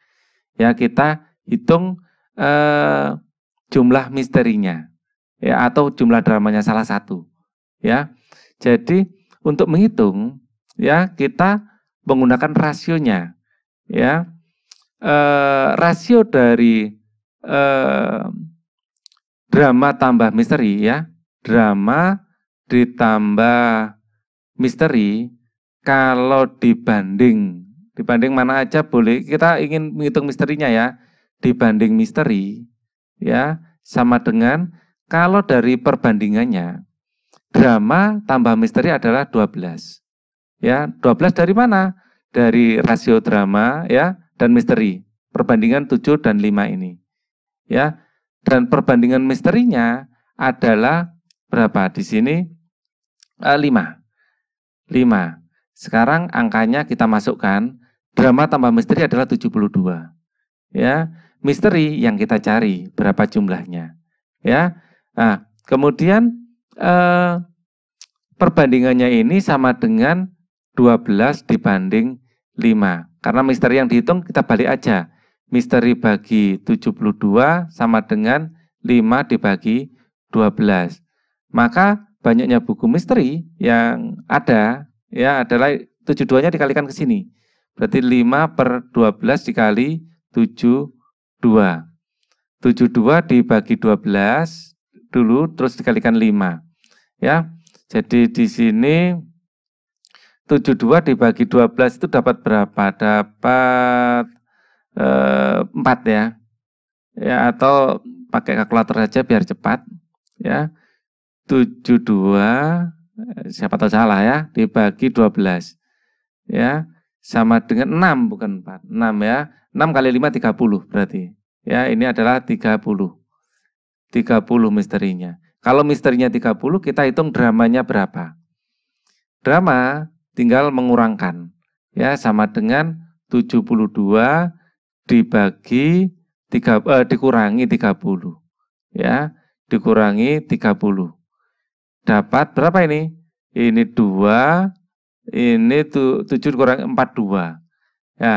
Ya kita hitung e, jumlah misterinya ya atau jumlah dramanya salah satu. Ya. Jadi untuk menghitung ya kita menggunakan rasionya ya eh, rasio dari eh, drama tambah misteri ya, drama ditambah misteri kalau dibanding dibanding mana aja boleh kita ingin menghitung misterinya ya dibanding misteri ya sama dengan kalau dari perbandingannya drama tambah misteri adalah 12 ya 12 dari mana dari rasio drama ya dan misteri. Perbandingan 7 dan 5 ini. Ya. Dan perbandingan misterinya adalah berapa? Di sini eh, 5. 5. Sekarang angkanya kita masukkan. Drama tambah misteri adalah 72. Ya. Misteri yang kita cari berapa jumlahnya. Ya. Nah, kemudian eh, perbandingannya ini sama dengan 12 dibanding 5. Karena misteri yang dihitung kita balik aja. Misteri bagi 72 sama dengan 5 dibagi 12. Maka banyaknya buku misteri yang ada ya adalah 72-nya dikalikan ke sini. Berarti 5 per 12 dikali 72. 72 dibagi 12 dulu terus dikalikan 5. Ya. Jadi di sini 72 dibagi 12 itu dapat berapa? Dapat e, eh, 4 ya. Ya atau pakai kalkulator saja biar cepat ya. 72 eh, siapa tahu salah ya dibagi 12 ya sama dengan 6 bukan 4 6 ya 6 kali 5 30 berarti ya ini adalah 30 30 misterinya kalau misterinya 30 kita hitung dramanya berapa drama tinggal mengurangkan ya sama dengan 72 dibagi 3 eh, dikurangi 30 ya dikurangi 30 dapat berapa ini ini 2 ini 7 kurang 42 ya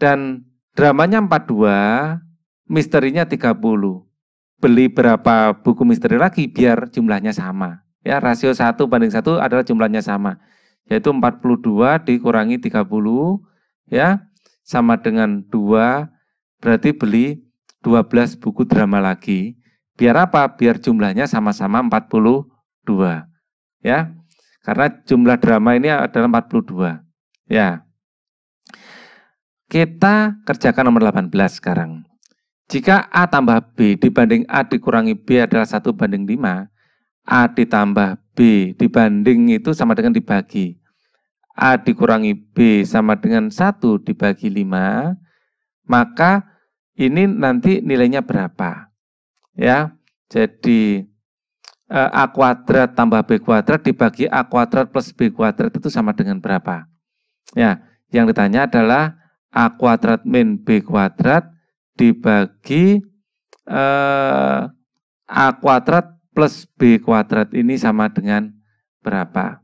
dan dramanya 42 misterinya 30 beli berapa buku misteri lagi biar jumlahnya sama ya rasio 1 banding 1 adalah jumlahnya sama yaitu 42 dikurangi 30 ya sama dengan 2 berarti beli 12 buku drama lagi. Biar apa? Biar jumlahnya sama-sama 42. Ya. Karena jumlah drama ini adalah 42. Ya. Kita kerjakan nomor 18 sekarang. Jika A tambah B dibanding A dikurangi B adalah 1 banding 5, A ditambah B dibanding itu sama dengan dibagi. A dikurangi B sama dengan 1 dibagi 5, maka ini nanti nilainya berapa? Ya, jadi e, A kuadrat tambah B kuadrat dibagi A kuadrat plus B kuadrat itu sama dengan berapa? Ya, yang ditanya adalah A kuadrat min B kuadrat dibagi eh, A kuadrat plus B kuadrat ini sama dengan berapa?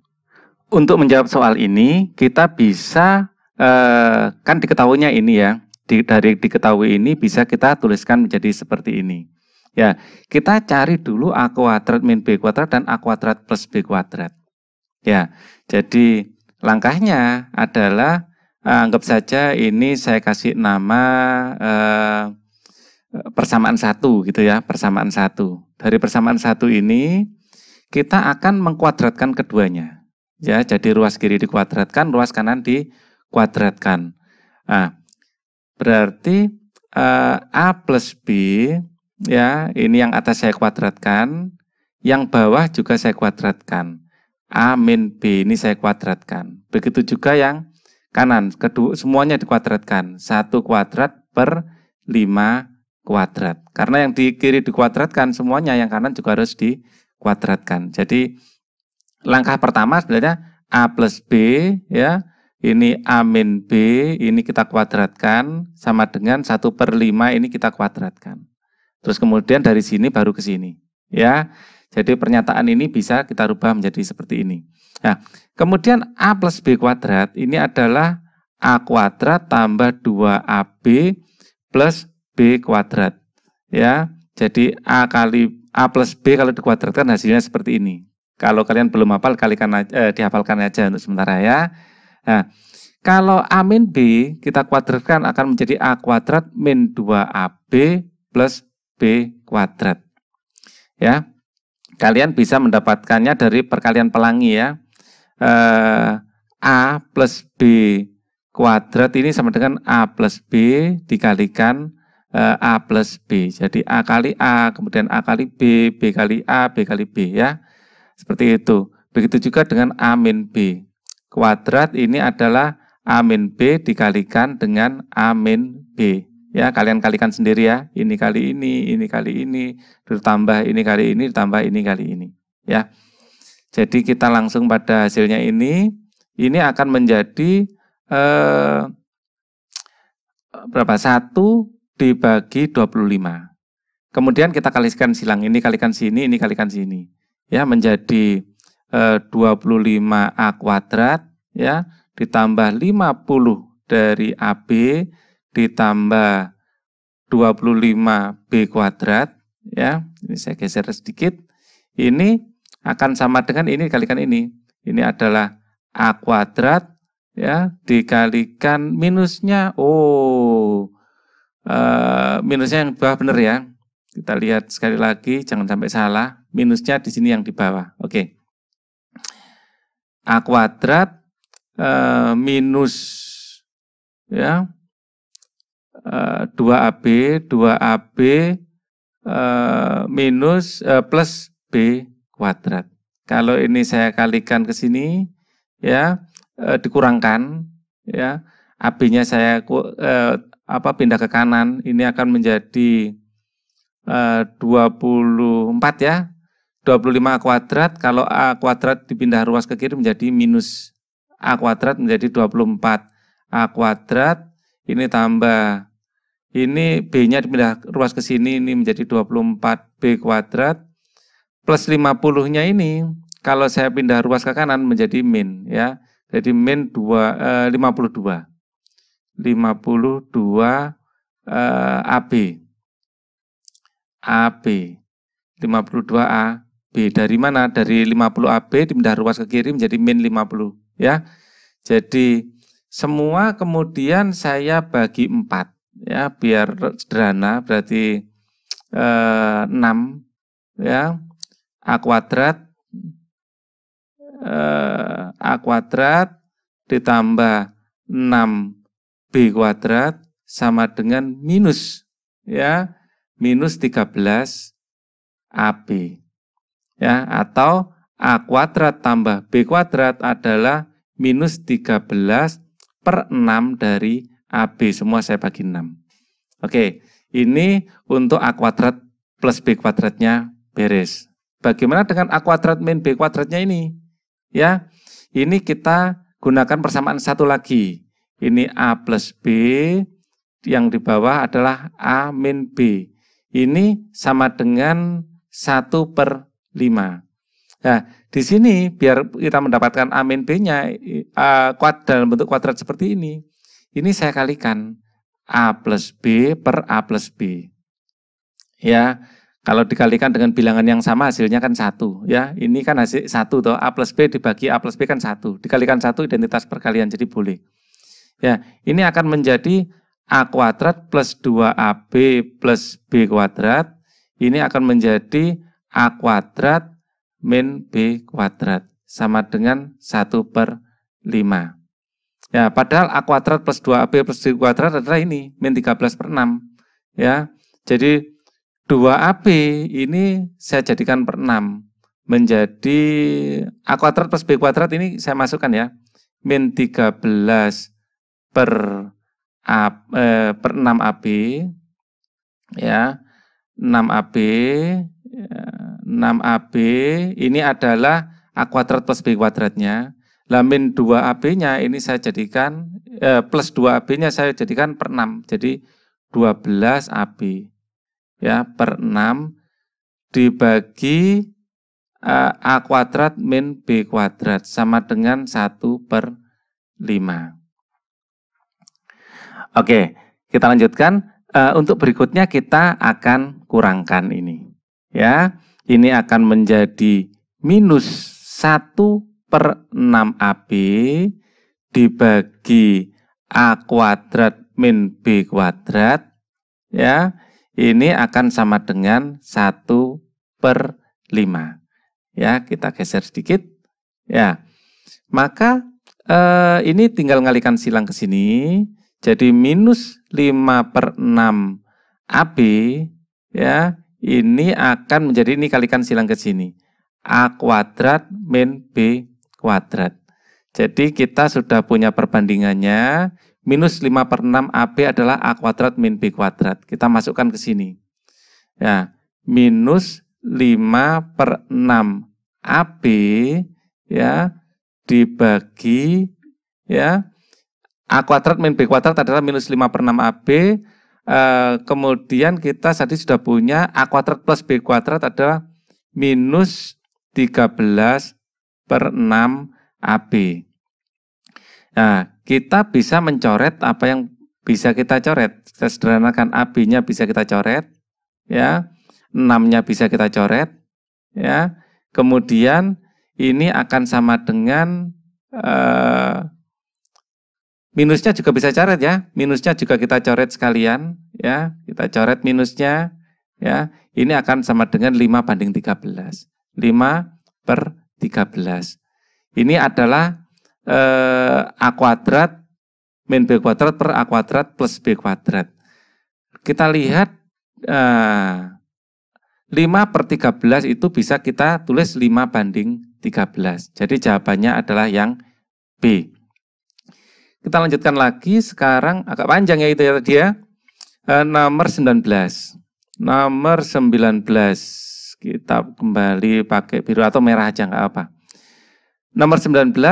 Untuk menjawab soal ini, kita bisa, eh, kan diketahuinya ini ya, dari diketahui ini bisa kita tuliskan menjadi seperti ini. Ya, kita cari dulu A kuadrat min B kuadrat dan A kuadrat plus B kuadrat. Ya, jadi langkahnya adalah eh, anggap saja ini saya kasih nama eh, persamaan satu gitu ya, persamaan satu. Dari persamaan satu ini, kita akan mengkuadratkan keduanya. Ya, jadi ruas kiri dikuadratkan, ruas kanan dikuadratkan. Nah, berarti eh, A plus B, ya, ini yang atas saya kuadratkan, yang bawah juga saya kuadratkan. A min B ini saya kuadratkan. Begitu juga yang kanan, kedua semuanya dikuadratkan. Satu kuadrat per 5 kuadrat. Karena yang di kiri dikuadratkan semuanya, yang kanan juga harus dikuadratkan. Jadi langkah pertama sebenarnya A plus B ya, ini A min B, ini kita kuadratkan sama dengan 1 per 5 ini kita kuadratkan. Terus kemudian dari sini baru ke sini. Ya, jadi pernyataan ini bisa kita rubah menjadi seperti ini. Nah, kemudian A plus B kuadrat ini adalah A kuadrat tambah 2AB plus B kuadrat. Ya, jadi A kali A plus B kalau dikuadratkan hasilnya seperti ini. Kalau kalian belum hafal, kalikan eh, dihafalkan aja untuk sementara ya. Nah, kalau A min B kita kuadratkan akan menjadi A kuadrat min 2AB plus B kuadrat. Ya, kalian bisa mendapatkannya dari perkalian pelangi ya. Eh, A plus B kuadrat ini sama dengan A plus B dikalikan Eh, A plus B. Jadi A kali A, kemudian A kali B, B kali A, B kali B ya. Seperti itu. Begitu juga dengan A min B. Kuadrat ini adalah A min B dikalikan dengan A min B. Ya, kalian kalikan sendiri ya. Ini kali ini, ini kali ini, ditambah ini kali ini, ditambah ini kali ini. Ya. Jadi kita langsung pada hasilnya ini. Ini akan menjadi eh, berapa? Satu dibagi 25. Kemudian kita kalikan silang ini, kalikan sini, ini kalikan sini. Ya, menjadi e, eh, 25A kuadrat ya, ditambah 50 dari AB ditambah 25B kuadrat ya. Ini saya geser sedikit. Ini akan sama dengan ini kalikan ini. Ini adalah A kuadrat ya dikalikan minusnya oh Eh, minusnya yang bawah benar ya. Kita lihat sekali lagi, jangan sampai salah. Minusnya di sini yang di bawah. Oke. Okay. A kuadrat e, minus ya e, eh, 2AB, 2AB e, minus e, plus B kuadrat. Kalau ini saya kalikan ke sini, ya dikurangkan, ya AB-nya saya apa pindah ke kanan ini akan menjadi eh, 24 ya 25 kuadrat kalau a kuadrat dipindah ruas ke kiri menjadi minus a kuadrat menjadi 24 a kuadrat ini tambah ini b-nya dipindah ruas ke sini ini menjadi 24 b kuadrat plus 50-nya ini kalau saya pindah ruas ke kanan menjadi min ya. Jadi min 2 eh, 52. 52 eh, AB. AB. 52 AB. Dari mana? Dari 50 AB dipindah ruas ke kiri menjadi min 50. Ya. Jadi semua kemudian saya bagi 4. Ya, biar sederhana berarti eh, 6 ya. A kuadrat eh, A kuadrat ditambah 6 B kuadrat sama dengan minus ya minus 13 AB ya atau A kuadrat tambah B kuadrat adalah minus 13 per 6 dari AB semua saya bagi 6 oke ini untuk A kuadrat plus B kuadratnya beres bagaimana dengan A kuadrat min B kuadratnya ini ya ini kita gunakan persamaan satu lagi ini A plus B, yang di bawah adalah A min B. Ini sama dengan 1 per 5. Nah, di sini biar kita mendapatkan A min B-nya kuat dalam bentuk kuadrat seperti ini. Ini saya kalikan A plus B per A plus B. Ya, kalau dikalikan dengan bilangan yang sama hasilnya kan satu ya ini kan hasil satu toh a plus b dibagi a plus b kan satu dikalikan satu identitas perkalian jadi boleh Ya, ini akan menjadi A kuadrat plus 2AB plus B kuadrat. Ini akan menjadi A kuadrat min B kuadrat. Sama dengan 1 per 5. Ya, padahal A kuadrat plus 2AB plus B kuadrat adalah ini, min 13 per 6. Ya, jadi 2AB ini saya jadikan per 6. Menjadi A kuadrat plus B kuadrat ini saya masukkan ya. Min 13 per A, eh, per 6 AB ya 6 AB 6 AB ini adalah A kuadrat plus B kuadratnya lamin 2 AB nya ini saya jadikan eh, plus 2 AB nya saya jadikan per 6 jadi 12 AB ya per 6 dibagi eh, A kuadrat min B kuadrat sama dengan 1 per 5 Oke, kita lanjutkan. Uh, untuk berikutnya kita akan kurangkan ini. Ya, ini akan menjadi minus 1 per 6AB dibagi A kuadrat min B kuadrat. Ya, ini akan sama dengan 1 per 5. Ya, kita geser sedikit. Ya, maka eh, ini tinggal ngalikan silang ke sini jadi minus 5 per 6 AB ya ini akan menjadi ini kalikan silang ke sini. A kuadrat min B kuadrat. Jadi kita sudah punya perbandingannya. Minus 5 per 6 AB adalah A kuadrat min B kuadrat. Kita masukkan ke sini. Ya, minus 5 per 6 AB ya dibagi ya A kuadrat min B kuadrat adalah minus 5 per 6AB. E, eh, kemudian kita tadi sudah punya A kuadrat plus B kuadrat adalah minus 13 per 6AB. Nah, kita bisa mencoret apa yang bisa kita coret. Kita sederhanakan AB-nya bisa kita coret, ya. 6-nya bisa kita coret, ya. Kemudian ini akan sama dengan E, Minusnya juga bisa coret ya. Minusnya juga kita coret sekalian ya. Kita coret minusnya ya. Ini akan sama dengan 5 banding 13. 5 per 13. Ini adalah eh, A kuadrat min B kuadrat per A kuadrat plus B kuadrat. Kita lihat eh, 5 per 13 itu bisa kita tulis 5 banding 13. Jadi jawabannya adalah yang B. Kita lanjutkan lagi sekarang agak panjang ya itu ya tadi ya. E, nomor 19. Nomor 19. Kita kembali pakai biru atau merah aja nggak apa. Nomor 19 e,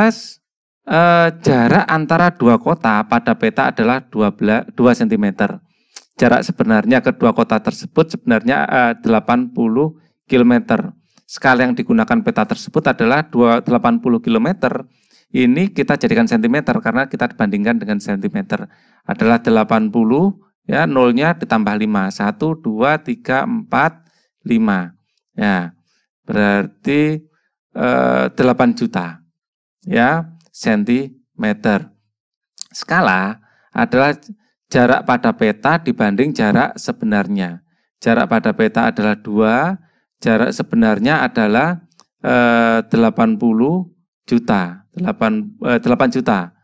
eh, jarak antara dua kota pada peta adalah 12 2 cm. Jarak sebenarnya kedua kota tersebut sebenarnya e, 80 km. Skala yang digunakan peta tersebut adalah 280 km ini kita jadikan sentimeter karena kita dibandingkan dengan sentimeter adalah 80 ya nolnya ditambah 5 1 2 3 4 5 ya berarti eh, 8 juta ya sentimeter skala adalah jarak pada peta dibanding jarak sebenarnya jarak pada peta adalah 2 jarak sebenarnya adalah eh, 80 juta 8, eh, 8 juta.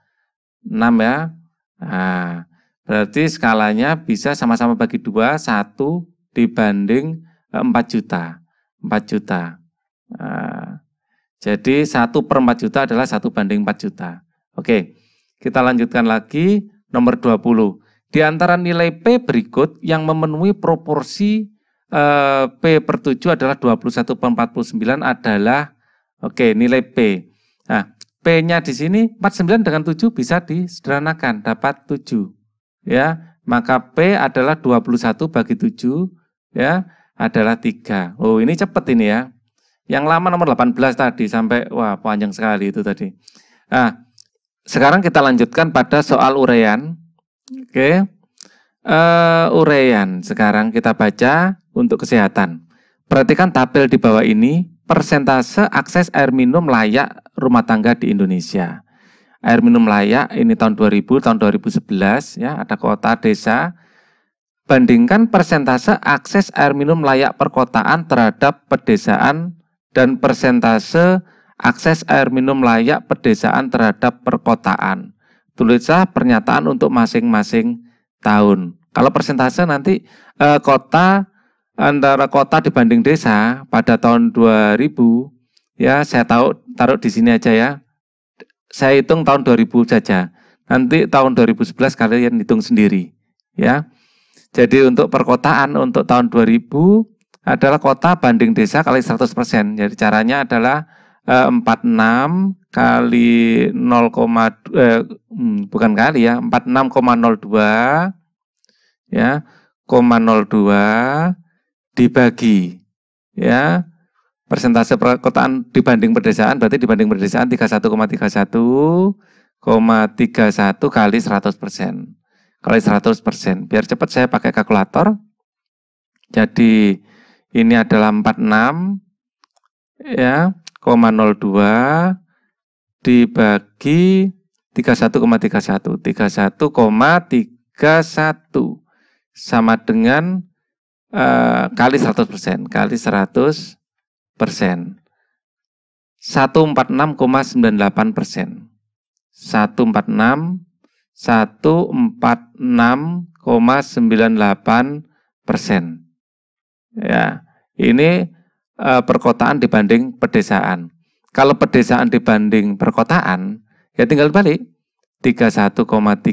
6 ya. Nah, berarti skalanya bisa sama-sama bagi dua, satu dibanding 4 eh, juta. 4 juta. Nah, jadi 1 per 4 juta adalah 1 banding 4 juta. Oke, kita lanjutkan lagi nomor 20. Di antara nilai P berikut yang memenuhi proporsi eh, P per 7 adalah 21 per 49 adalah oke okay, nilai P. Nah, P-nya di sini 49 dengan 7 bisa disederhanakan, dapat 7. Ya, maka P adalah 21 bagi 7, ya, adalah 3. Oh, ini cepat ini ya. Yang lama nomor 18 tadi sampai, wah panjang sekali itu tadi. Nah, sekarang kita lanjutkan pada soal urean. Oke. Okay. Uh, eh, urean sekarang kita baca untuk kesehatan. Perhatikan tabel di bawah ini persentase akses air minum layak rumah tangga di Indonesia. Air minum layak ini tahun 2000, tahun 2011 ya, ada kota, desa. Bandingkan persentase akses air minum layak perkotaan terhadap pedesaan dan persentase akses air minum layak pedesaan terhadap perkotaan. Tulislah pernyataan untuk masing-masing tahun. Kalau persentase nanti e, kota antara kota dibanding desa pada tahun 2000 ya saya tahu taruh di sini aja ya saya hitung tahun 2000 saja nanti tahun 2011 kalian hitung sendiri ya jadi untuk perkotaan untuk tahun 2000 adalah kota banding desa kali 100% jadi caranya adalah 46 eh, kali 0, eh, hmm, bukan kali ya 46,02 ya 0,02 dibagi ya persentase perkotaan dibanding pedesaan berarti dibanding pedesaan 31,31,31 31 kali 100 persen kali 100 persen biar cepat saya pakai kalkulator jadi ini adalah 46 ya 02 dibagi 31,31 31,31 31, sama dengan eh, kali 100%, kali 100 persen. 146,98 persen. 146 146,98 persen. Ya, ini uh, perkotaan dibanding pedesaan. Kalau pedesaan dibanding perkotaan, ya tinggal balik 31,31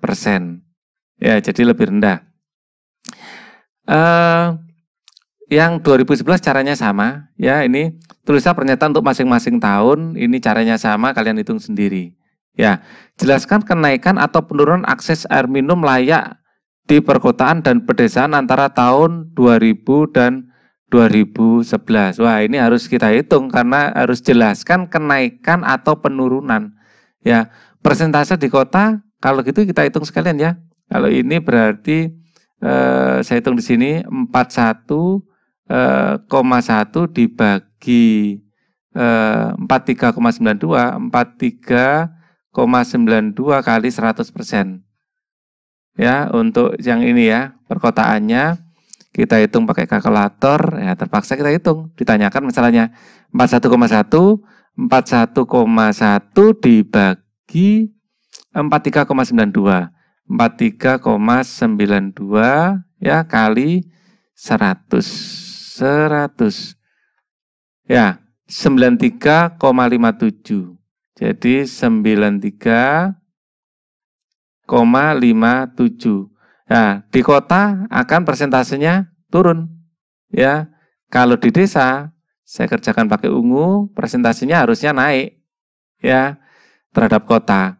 persen. Ya, jadi lebih rendah. Uh, yang 2011 caranya sama, ya ini tulislah pernyataan untuk masing-masing tahun, ini caranya sama, kalian hitung sendiri. Ya, jelaskan kenaikan atau penurunan akses air minum layak di perkotaan dan pedesaan antara tahun 2000 dan 2011. Wah, ini harus kita hitung karena harus jelaskan kenaikan atau penurunan. Ya, persentase di kota kalau gitu kita hitung sekalian ya. Kalau ini berarti eh, saya hitung di sini 41,1 eh, koma satu dibagi eh, 43,92 43,92 kali 100 persen ya untuk yang ini ya perkotaannya kita hitung pakai kalkulator ya terpaksa kita hitung ditanyakan masalahnya 41,1 41,1 dibagi 43,92. 43,92 ya kali 100. 100. Ya, 93,57. Jadi 93,57. Nah, ya, di kota akan persentasenya turun. Ya, kalau di desa saya kerjakan pakai ungu, persentasenya harusnya naik ya terhadap kota.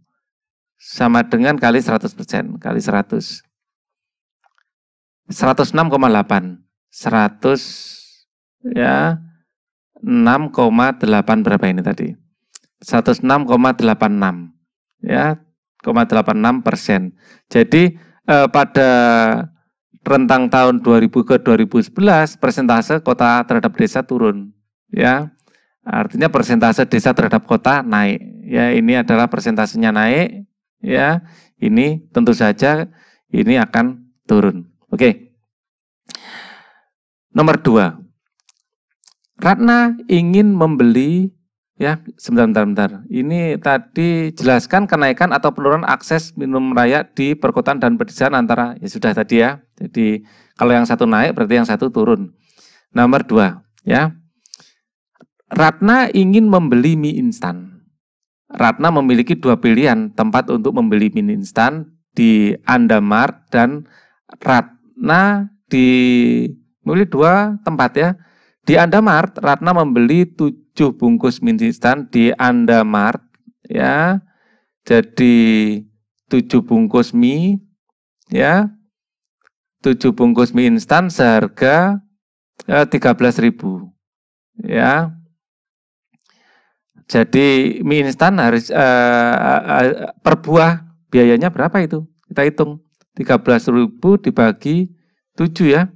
sama dengan kali 100%, kali 100. 106,8. 100 ya 6,8 berapa ini tadi? 106,86 ya 0,86 persen. Jadi eh, pada rentang tahun 2000 ke 2011 persentase kota terhadap desa turun ya artinya persentase desa terhadap kota naik ya ini adalah persentasenya naik ya ini tentu saja ini akan turun. Oke. Nomor dua, Ratna ingin membeli ya sebentar, bentar, bentar. Ini tadi jelaskan kenaikan atau penurunan akses minum raya di perkotaan dan pedesaan antara ya sudah tadi ya. Jadi kalau yang satu naik berarti yang satu turun. Nomor dua, ya. Ratna ingin membeli mie instan. Ratna memiliki dua pilihan tempat untuk membeli mie instan di Andamart dan Ratna di memilih dua tempat ya. Di Andamart Ratna membeli tujuh bungkus mie instan di Andamart ya. Jadi tujuh bungkus mie ya. tujuh bungkus mie instan seharga eh, 13.000 ya. Jadi mie instan harus uh, uh, per buah biayanya berapa itu? Kita hitung. 13.000 dibagi 7 ya.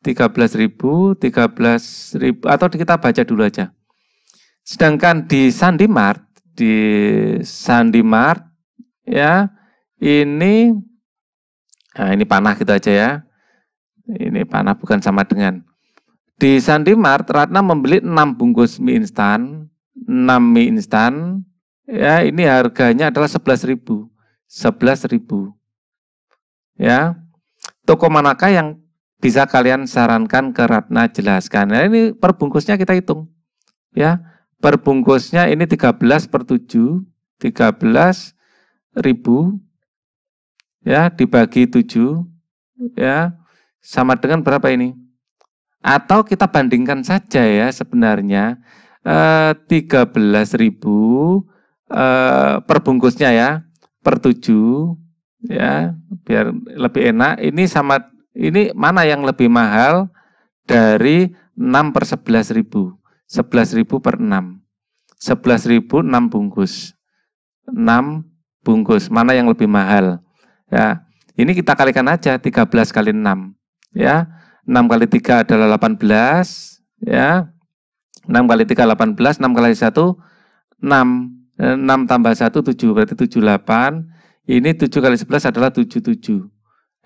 13.000, 13.000 atau kita baca dulu aja. Sedangkan di Sandimart, di Sandimart ya, ini nah ini panah gitu aja ya. Ini panah bukan sama dengan. Di Sandimart Ratna membeli 6 bungkus mie instan 6 mie instan, ya ini harganya adalah 11.000 ribu. Ya, toko manakah yang bisa kalian sarankan ke Ratna jelaskan. Nah, ini perbungkusnya kita hitung. Ya, perbungkusnya ini 13 per 7, 13.000 ya dibagi 7 ya sama dengan berapa ini? Atau kita bandingkan saja ya sebenarnya eh, 13.000 eh, perbungkusnya ya per 7 ya biar lebih enak ini sama ini mana yang lebih mahal dari 6 per 11 ribu 11 ribu per 6 11 ribu 6 bungkus 6 bungkus mana yang lebih mahal ya ini kita kalikan aja 13 kali 6 ya 6 kali 3 adalah 18 ya 6 kali 3 18, 6 kali 1 6. 6 tambah 1 7 berarti 78. Ini 7 kali 11 adalah 77.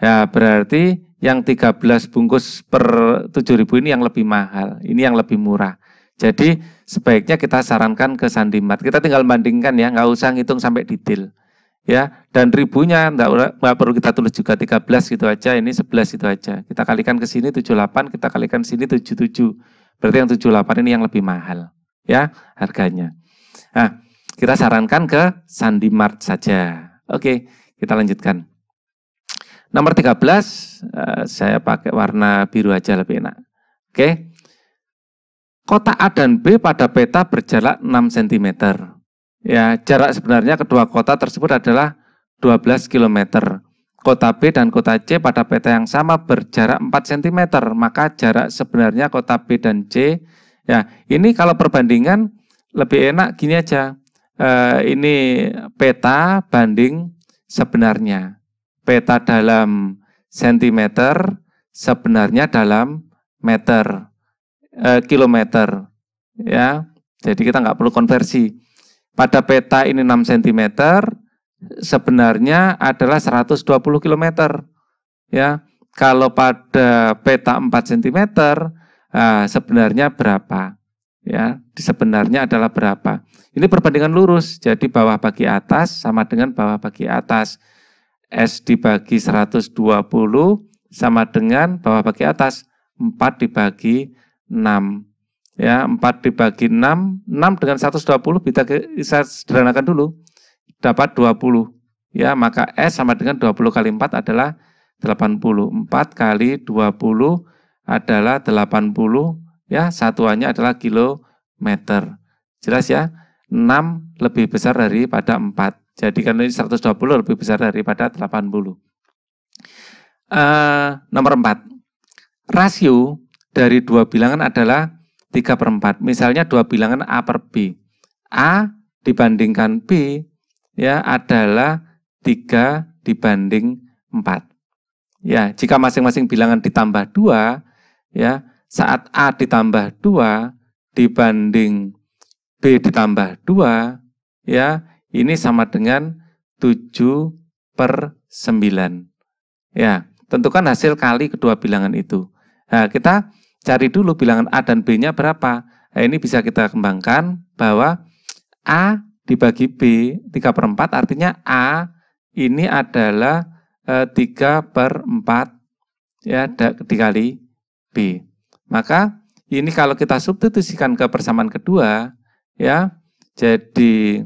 Ya, berarti yang 13 bungkus per 7000 ini yang lebih mahal, ini yang lebih murah. Jadi sebaiknya kita sarankan ke Sandimat. Kita tinggal bandingkan ya, nggak usah ngitung sampai detail. Ya, dan ribunya nggak, enggak perlu kita tulis juga 13 gitu aja, ini 11 gitu aja. Kita kalikan ke sini 78, kita kalikan ke sini 77. Berarti yang 78 ini yang lebih mahal ya harganya. Nah, kita sarankan ke Sandi Mart saja. Oke, kita lanjutkan. Nomor 13 eh, saya pakai warna biru aja lebih enak. Oke. Kota A dan B pada peta berjarak 6 cm. Ya, jarak sebenarnya kedua kota tersebut adalah 12 kilometer kota B dan kota C pada peta yang sama berjarak 4 cm, maka jarak sebenarnya kota B dan C ya ini kalau perbandingan lebih enak gini aja. E, ini peta banding sebenarnya. Peta dalam cm sebenarnya dalam meter e, kilometer ya. Jadi kita nggak perlu konversi. Pada peta ini 6 cm, sebenarnya adalah 120 km. Ya, kalau pada peta 4 cm ah, sebenarnya berapa? Ya, sebenarnya adalah berapa? Ini perbandingan lurus. Jadi bawah bagi atas sama dengan bawah bagi atas. S dibagi 120 sama dengan bawah bagi atas 4 dibagi 6. Ya, 4 dibagi 6, 6 dengan 120 kita sederhanakan dulu dapat 20. Ya, maka S sama dengan 20 kali 4 adalah 80. 4 kali 20 adalah 80. Ya, satuannya adalah kilometer. Jelas ya? 6 lebih besar daripada 4. Jadi kalau ini 120 lebih besar daripada 80. E, eh, nomor 4. Rasio dari dua bilangan adalah 3 per 4. Misalnya dua bilangan A per B. A dibandingkan B ya adalah tiga dibanding 4. Ya, jika masing-masing bilangan ditambah dua, ya, saat A ditambah dua dibanding B ditambah dua, ya, ini sama dengan tujuh per sembilan. Ya, tentukan hasil kali kedua bilangan itu. Nah, kita cari dulu bilangan A dan B-nya berapa. Nah, ini bisa kita kembangkan bahwa A dibagi B 3 per 4 artinya A ini adalah e, eh, 3 per 4 ya dikali B. Maka ini kalau kita substitusikan ke persamaan kedua ya jadi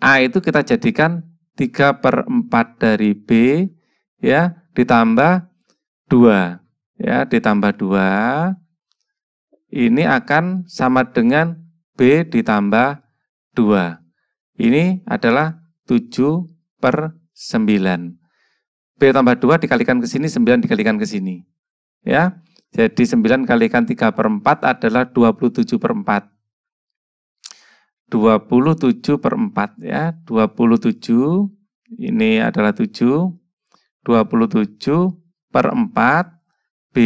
A itu kita jadikan 3 per 4 dari B ya ditambah 2 ya ditambah 2 ini akan sama dengan B ditambah 2. Ini adalah 7 per 9. B tambah 2 dikalikan ke sini, 9 dikalikan ke sini. Ya, jadi 9 kalikan 3 per 4 adalah 27 per 4. 27 per 4 ya. 27 ini adalah 7. 27 per 4 B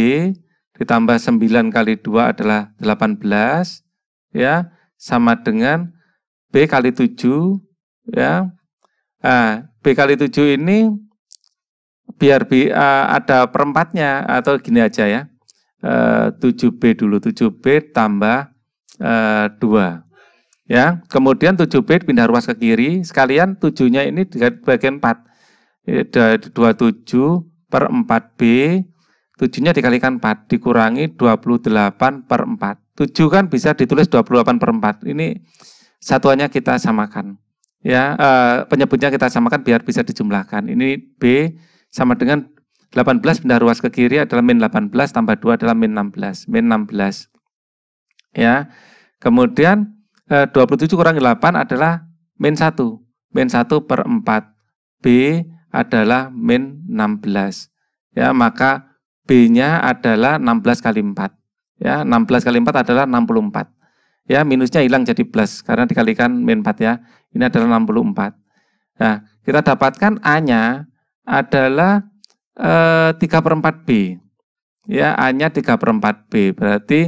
ditambah 9 kali 2 adalah 18 ya sama dengan B kali 7 ya. Nah, B kali 7 ini biar B, uh, eh, ada perempatnya atau gini aja ya. Eh, uh, 7B dulu, 7B tambah uh, eh, 2. Ya, kemudian 7B pindah ruas ke kiri, sekalian 7-nya ini di bagian 4. 27 ya, per 4B, 7-nya dikalikan 4, dikurangi 28 per 4. 7 kan bisa ditulis 28 per 4. Ini satuannya kita samakan. Ya, eh, penyebutnya kita samakan biar bisa dijumlahkan. Ini B sama dengan 18 pindah ruas ke kiri adalah min 18 tambah 2 adalah min 16. Min 16. Ya. Kemudian 27 eh, kurang 8 adalah min 1. Min 1 per 4. B adalah min 16. Ya, maka B-nya adalah 16 kali 4. Ya, 16 kali 4 adalah 64. Ya, minusnya hilang jadi plus karena dikalikan min 4 ya. Ini adalah 64. Nah, kita dapatkan A-nya adalah e, eh, 3 per 4 B. Ya, A-nya 3 per 4 B. Berarti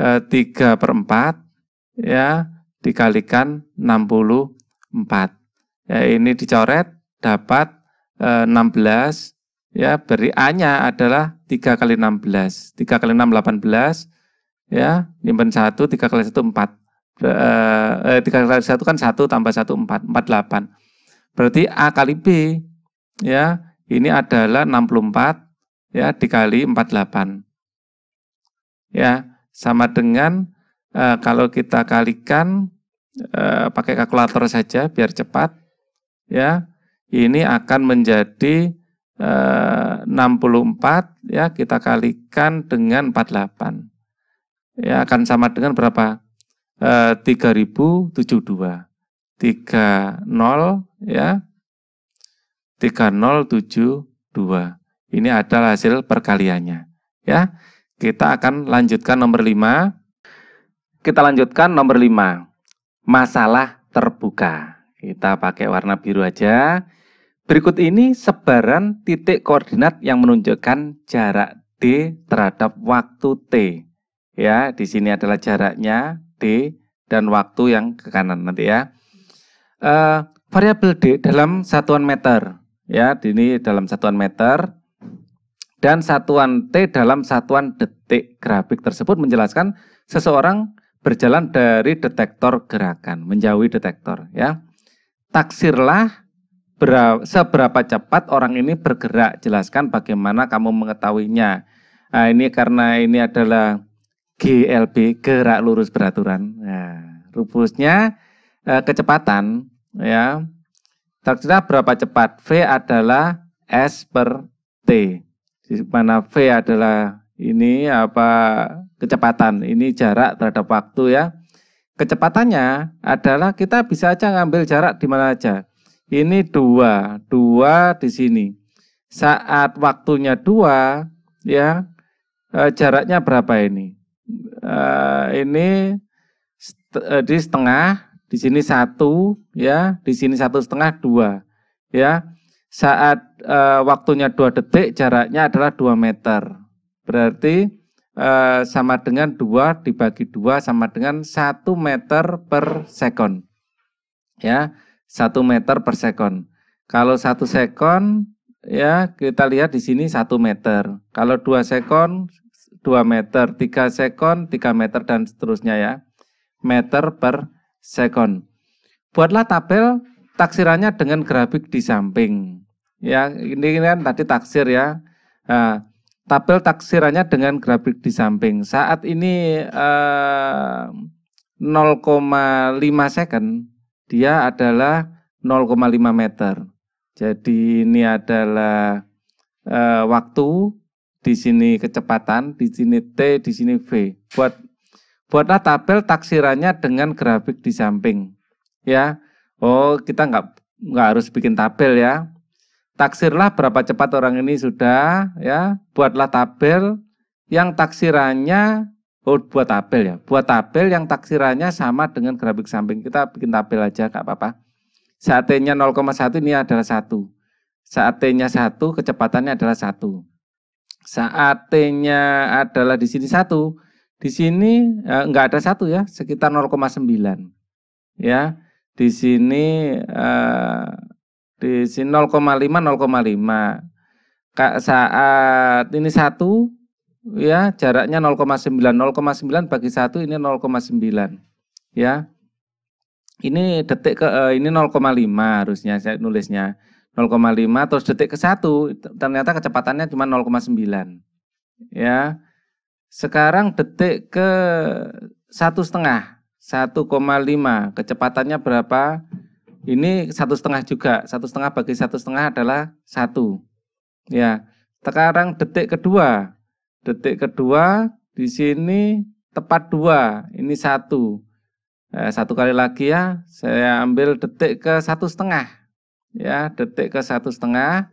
e, eh, 3 per 4 ya dikalikan 64. Ya, ini dicoret dapat e, eh, 16 ya beri A-nya adalah 3 kali 16. 3 kali 6 18, ya nyimpen satu tiga kali satu empat eh, eh, tiga kali satu kan satu tambah satu empat empat delapan berarti a kali b ya ini adalah 64 ya dikali 48 ya sama dengan e, kalau kita kalikan e, pakai kalkulator saja biar cepat ya ini akan menjadi e, 64 ya kita kalikan dengan 48 ya akan sama dengan berapa? E, 3072. 30 ya. 3072. Ini adalah hasil perkaliannya. Ya. Kita akan lanjutkan nomor 5. Kita lanjutkan nomor 5. Masalah terbuka. Kita pakai warna biru aja. Berikut ini sebaran titik koordinat yang menunjukkan jarak D terhadap waktu T ya di sini adalah jaraknya d dan waktu yang ke kanan nanti ya e, variabel d dalam satuan meter ya di ini dalam satuan meter dan satuan t dalam satuan detik grafik tersebut menjelaskan seseorang berjalan dari detektor gerakan menjauhi detektor ya taksirlah seberapa cepat orang ini bergerak. Jelaskan bagaimana kamu mengetahuinya. Nah, ini karena ini adalah GLB gerak lurus beraturan. Nah, rumusnya eh, kecepatan ya. Terkira berapa cepat. V adalah S per T. Di mana V adalah ini apa kecepatan, ini jarak terhadap waktu ya. Kecepatannya adalah kita bisa aja ngambil jarak di mana aja. Ini dua, dua di sini. Saat waktunya dua, ya eh, jaraknya berapa ini? uh, ini eh, di setengah, di sini satu, ya, di sini satu setengah dua, ya. Saat uh, waktunya dua detik, jaraknya adalah dua meter. Berarti uh, sama dengan dua dibagi dua sama dengan satu meter per second ya, satu meter per second Kalau satu second ya kita lihat di sini satu meter. Kalau dua second 2 meter, 3 sekon, 3 meter, dan seterusnya ya. Meter per sekon. Buatlah tabel taksirannya dengan grafik di samping. Ya, ini kan tadi taksir ya. Nah, tabel taksirannya dengan grafik di samping. Saat ini eh, 0,5 second, dia adalah 0,5 meter. Jadi ini adalah eh, waktu di sini kecepatan, di sini T, di sini V. Buat buatlah tabel taksirannya dengan grafik di samping. Ya. Oh, kita nggak nggak harus bikin tabel ya. Taksirlah berapa cepat orang ini sudah ya. Buatlah tabel yang taksirannya oh buat tabel ya. Buat tabel yang taksirannya sama dengan grafik samping. Kita bikin tabel aja nggak apa-apa. Saat t 0,1 ini adalah satu. Saat T-nya kecepatannya adalah satu. Saat T-nya adalah di sini satu, di sini eh, nggak ada satu ya, sekitar 0,9. Ya, di sini eh, di sini 0,5 0,5 saat ini satu ya jaraknya 0,9 0,9 bagi satu ini 0,9 ya ini detik ke eh, ini 0,5 harusnya saya nulisnya 0,5 terus detik ke satu, ternyata kecepatannya cuma 0,9. Ya. Sekarang detik ke satu setengah 1,5 kecepatannya berapa? Ini satu setengah juga satu setengah bagi satu setengah adalah satu. Ya. Sekarang detik kedua detik kedua di sini tepat dua ini satu. Eh, satu kali lagi ya, saya ambil detik ke satu setengah ya detik ke satu setengah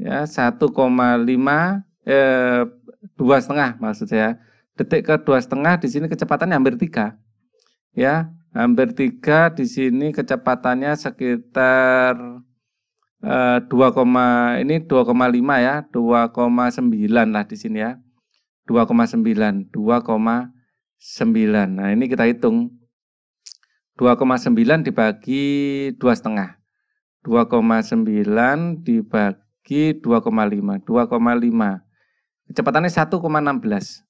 ya 1,5 eh, dua setengah maksud saya detik ke dua setengah di sini kecepatannya hampir tiga ya hampir tiga di sini kecepatannya sekitar eh, koma ini dua koma lima ya dua koma sembilan lah di sini ya dua dua koma sembilan koma sembilan nah ini kita hitung 2,9 dibagi dua setengah 2,9 dibagi 2,5. 2,5. Kecepatannya 1,16.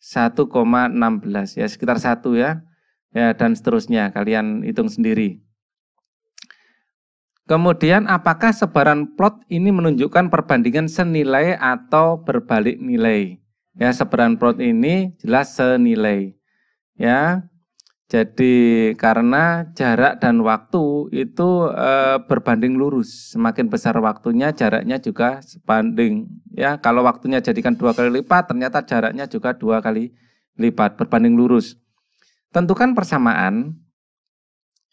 1,16 ya sekitar 1 ya. Ya dan seterusnya kalian hitung sendiri. Kemudian apakah sebaran plot ini menunjukkan perbandingan senilai atau berbalik nilai? Ya, sebaran plot ini jelas senilai. Ya. Jadi karena jarak dan waktu itu e, berbanding lurus, semakin besar waktunya jaraknya juga sebanding. Ya, kalau waktunya jadikan dua kali lipat, ternyata jaraknya juga dua kali lipat, berbanding lurus. Tentukan persamaan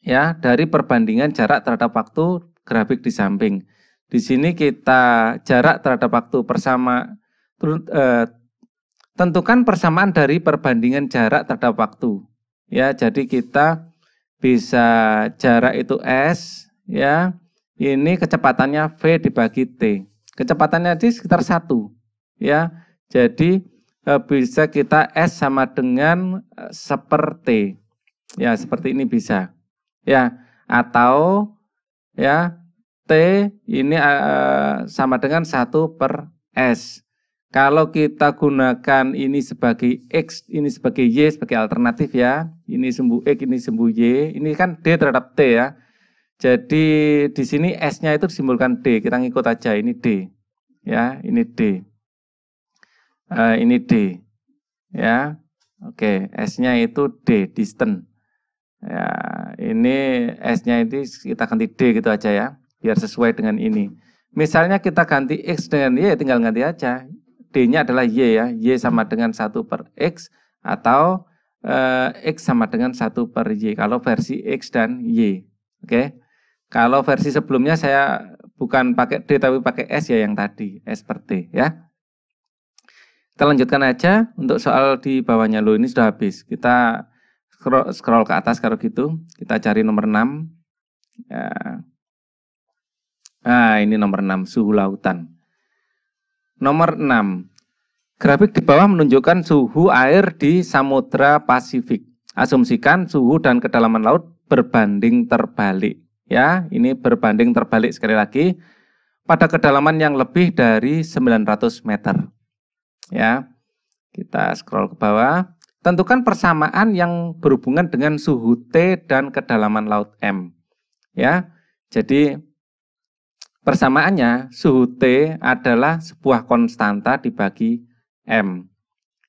ya dari perbandingan jarak terhadap waktu grafik di samping. Di sini kita jarak terhadap waktu persama e, eh, tentukan persamaan dari perbandingan jarak terhadap waktu Ya, jadi kita bisa jarak itu S, ya. Ini kecepatannya V dibagi T. Kecepatannya di sekitar satu, ya. Jadi e, bisa kita S sama dengan e, seperti, ya seperti ini bisa, ya. Atau ya T ini e, sama dengan satu per S. Kalau kita gunakan ini sebagai X, ini sebagai Y, sebagai alternatif ya. Ini sembuh X, ini sembuh Y. Ini kan D terhadap T ya. Jadi di sini S-nya itu disimbolkan D. Kita ngikut aja, ini D. Ya, ini D. Uh, ini D. Ya, oke. Okay. S-nya itu D, distant. Ya, ini S-nya itu kita ganti D gitu aja ya. Biar sesuai dengan ini. Misalnya kita ganti X dengan Y, tinggal ganti aja. D-nya adalah Y ya. Y sama hmm. dengan 1 per X atau e, X sama dengan 1 per Y. Kalau versi X dan Y. Oke. Okay? Kalau versi sebelumnya saya bukan pakai D tapi pakai S ya yang tadi. S per d ya. Kita lanjutkan aja untuk soal di bawahnya lo ini sudah habis. Kita scroll, scroll ke atas kalau gitu. Kita cari nomor 6. Ya. Nah, ini nomor 6, suhu lautan. Nomor 6. Grafik di bawah menunjukkan suhu air di Samudra Pasifik. Asumsikan suhu dan kedalaman laut berbanding terbalik. Ya, ini berbanding terbalik sekali lagi pada kedalaman yang lebih dari 900 meter. Ya. Kita scroll ke bawah. Tentukan persamaan yang berhubungan dengan suhu T dan kedalaman laut M. Ya. Jadi Persamaannya, suhu T adalah sebuah konstanta dibagi M.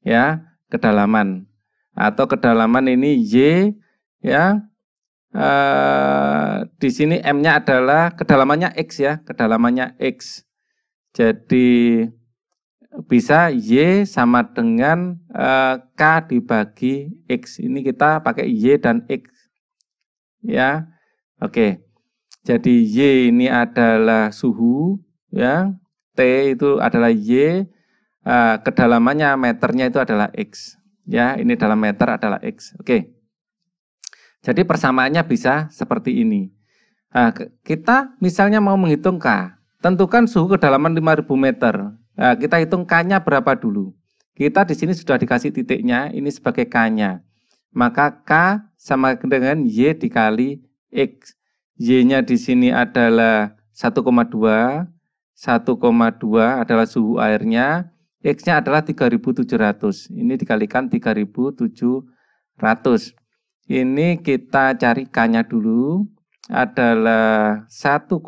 Ya, kedalaman. Atau kedalaman ini Y, ya. E, di sini M-nya adalah kedalamannya X ya, kedalamannya X. Jadi bisa Y sama dengan e, K dibagi X. Ini kita pakai Y dan X. Ya, oke. Okay. Jadi Y ini adalah suhu, ya. T itu adalah Y, uh, kedalamannya meternya itu adalah X. Ya, ini dalam meter adalah X. Oke. Jadi persamaannya bisa seperti ini. Nah, kita misalnya mau menghitung K, tentukan suhu kedalaman 5000 meter. Nah, kita hitung K-nya berapa dulu. Kita di sini sudah dikasih titiknya, ini sebagai K-nya. Maka K sama dengan Y dikali X. Y-nya di sini adalah 1,2, 1,2 adalah suhu airnya, X-nya adalah 3700. Ini dikalikan 3700. Ini kita cari K-nya dulu, adalah 1,2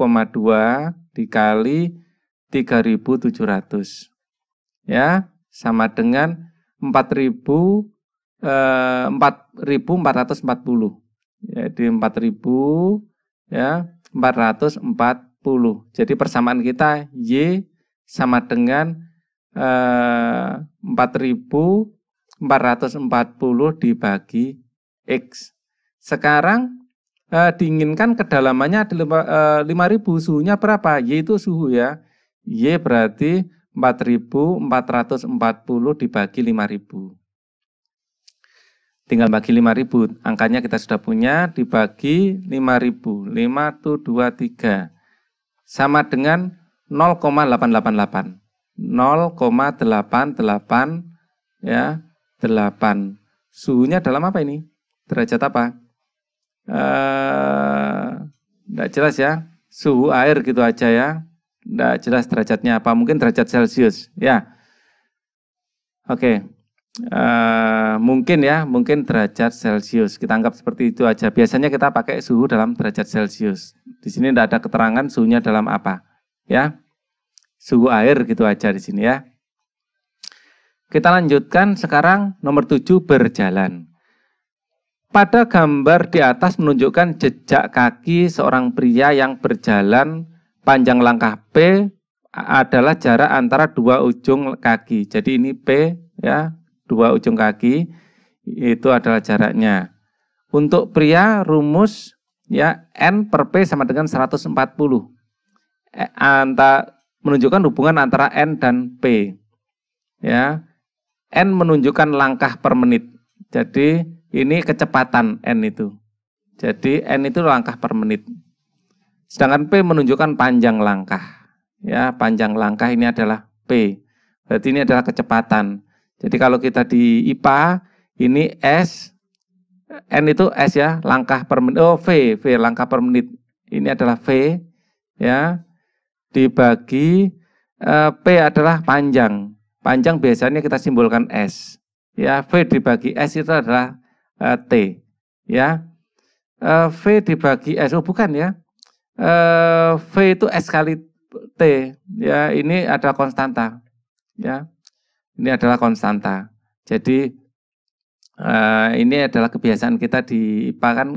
dikali 3700. Ya, sama dengan 4000 eh, 4440. Jadi 4000 ya 440. Jadi persamaan kita Y sama dengan eh, 4440 dibagi X. Sekarang eh, diinginkan kedalamannya ada eh, 5000, suhunya berapa? Y itu suhu ya. Y berarti 4440 dibagi 5000 tinggal bagi 5000 angkanya kita sudah punya dibagi 5000 5 tuh 2 3 sama dengan 0,888 0,88 ya 8 suhunya dalam apa ini derajat apa tidak eh, jelas ya suhu air gitu aja ya tidak jelas derajatnya apa mungkin derajat celcius ya oke okay. Eh, mungkin ya, mungkin derajat Celcius. Kita anggap seperti itu aja. Biasanya kita pakai suhu dalam derajat Celcius. Di sini tidak ada keterangan suhunya dalam apa. Ya, suhu air gitu aja di sini ya. Kita lanjutkan sekarang nomor 7 berjalan. Pada gambar di atas menunjukkan jejak kaki seorang pria yang berjalan panjang langkah P adalah jarak antara dua ujung kaki. Jadi ini P ya dua ujung kaki itu adalah jaraknya. Untuk pria rumus ya N per P sama dengan 140. Eh, anta, menunjukkan hubungan antara N dan P. Ya. N menunjukkan langkah per menit. Jadi ini kecepatan N itu. Jadi N itu langkah per menit. Sedangkan P menunjukkan panjang langkah. Ya, panjang langkah ini adalah P. Berarti ini adalah kecepatan. Jadi kalau kita di IPA ini S N itu S ya, langkah per menit. Oh, V, V langkah per menit. Ini adalah V ya. Dibagi eh, P adalah panjang. Panjang biasanya kita simbolkan S. Ya, V dibagi S itu adalah eh, T. Ya. Eh, v dibagi S oh bukan ya. Eh, v itu S kali T. Ya, ini ada konstanta. Ya. Ini adalah konstanta. Jadi uh, ini adalah kebiasaan kita di IPA kan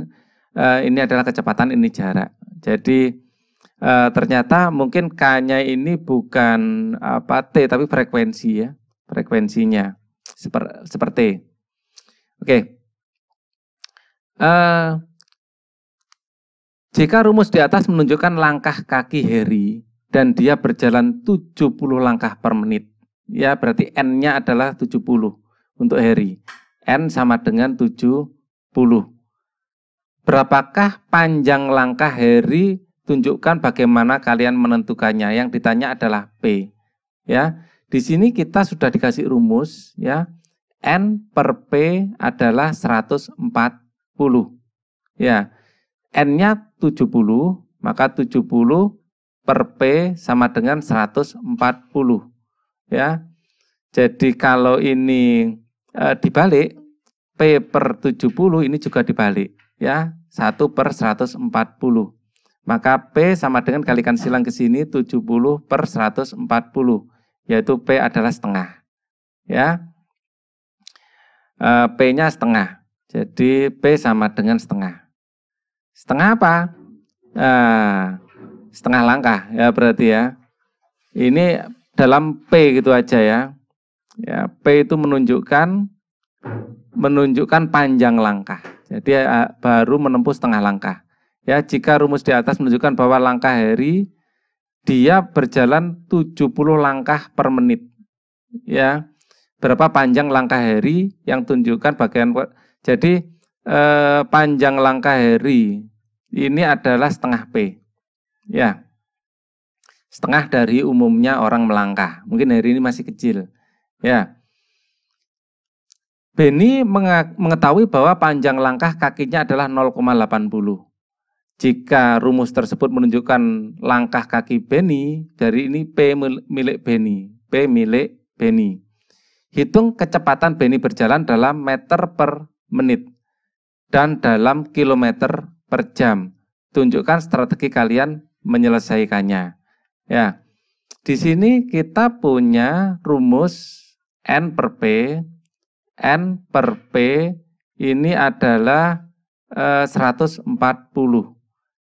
uh, ini adalah kecepatan, ini jarak. Jadi uh, ternyata mungkin K-nya ini bukan apa T tapi frekuensi ya, frekuensinya Seper, seperti. Oke. Okay. Uh, jika rumus di atas menunjukkan langkah kaki Harry dan dia berjalan 70 langkah per menit, ya berarti N-nya adalah 70 untuk Heri. N sama dengan 70. Berapakah panjang langkah Heri? Tunjukkan bagaimana kalian menentukannya. Yang ditanya adalah P. Ya, di sini kita sudah dikasih rumus ya. N per P adalah 140. Ya. N-nya 70, maka 70 per P sama dengan 140 ya. Jadi kalau ini e, dibalik P per 70 ini juga dibalik ya 1 per 140 maka P sama dengan kalikan silang ke sini 70 per 140 yaitu P adalah setengah ya e, eh, P nya setengah jadi P sama dengan setengah setengah apa e, setengah langkah ya berarti ya ini dalam P gitu aja ya. Ya, P itu menunjukkan menunjukkan panjang langkah. Jadi eh, baru menempuh setengah langkah. Ya, jika rumus di atas menunjukkan bahwa langkah Harry dia berjalan 70 langkah per menit. Ya. Berapa panjang langkah Harry yang tunjukkan bagian jadi eh, panjang langkah Harry ini adalah setengah P. Ya setengah dari umumnya orang melangkah. Mungkin hari ini masih kecil. Ya. Beni mengetahui bahwa panjang langkah kakinya adalah 0,80. Jika rumus tersebut menunjukkan langkah kaki Beni, dari ini P milik Beni, P milik Beni. Hitung kecepatan Beni berjalan dalam meter per menit dan dalam kilometer per jam. Tunjukkan strategi kalian menyelesaikannya. Ya, di sini kita punya rumus N per P. N per P ini adalah 140. Eh,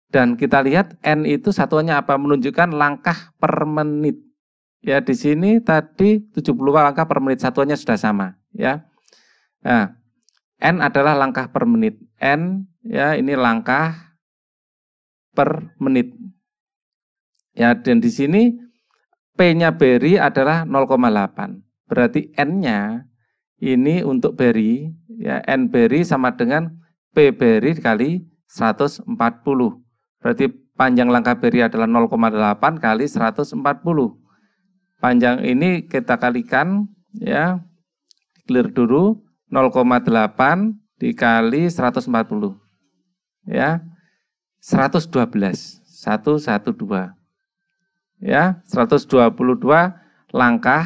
Dan kita lihat N itu satuannya apa? Menunjukkan langkah per menit. Ya, di sini tadi 70 langkah per menit, satuannya sudah sama. Ya, nah, N adalah langkah per menit. N, ya ini langkah per menit. Ya, dan di sini P-nya beri adalah 0,8. Berarti N-nya ini untuk beri ya N beri sama dengan P beri kali 140. Berarti panjang langkah beri adalah 0,8 kali 140. Panjang ini kita kalikan ya. Clear dulu 0,8 dikali 140. Ya. 112. 112 ya 122 langkah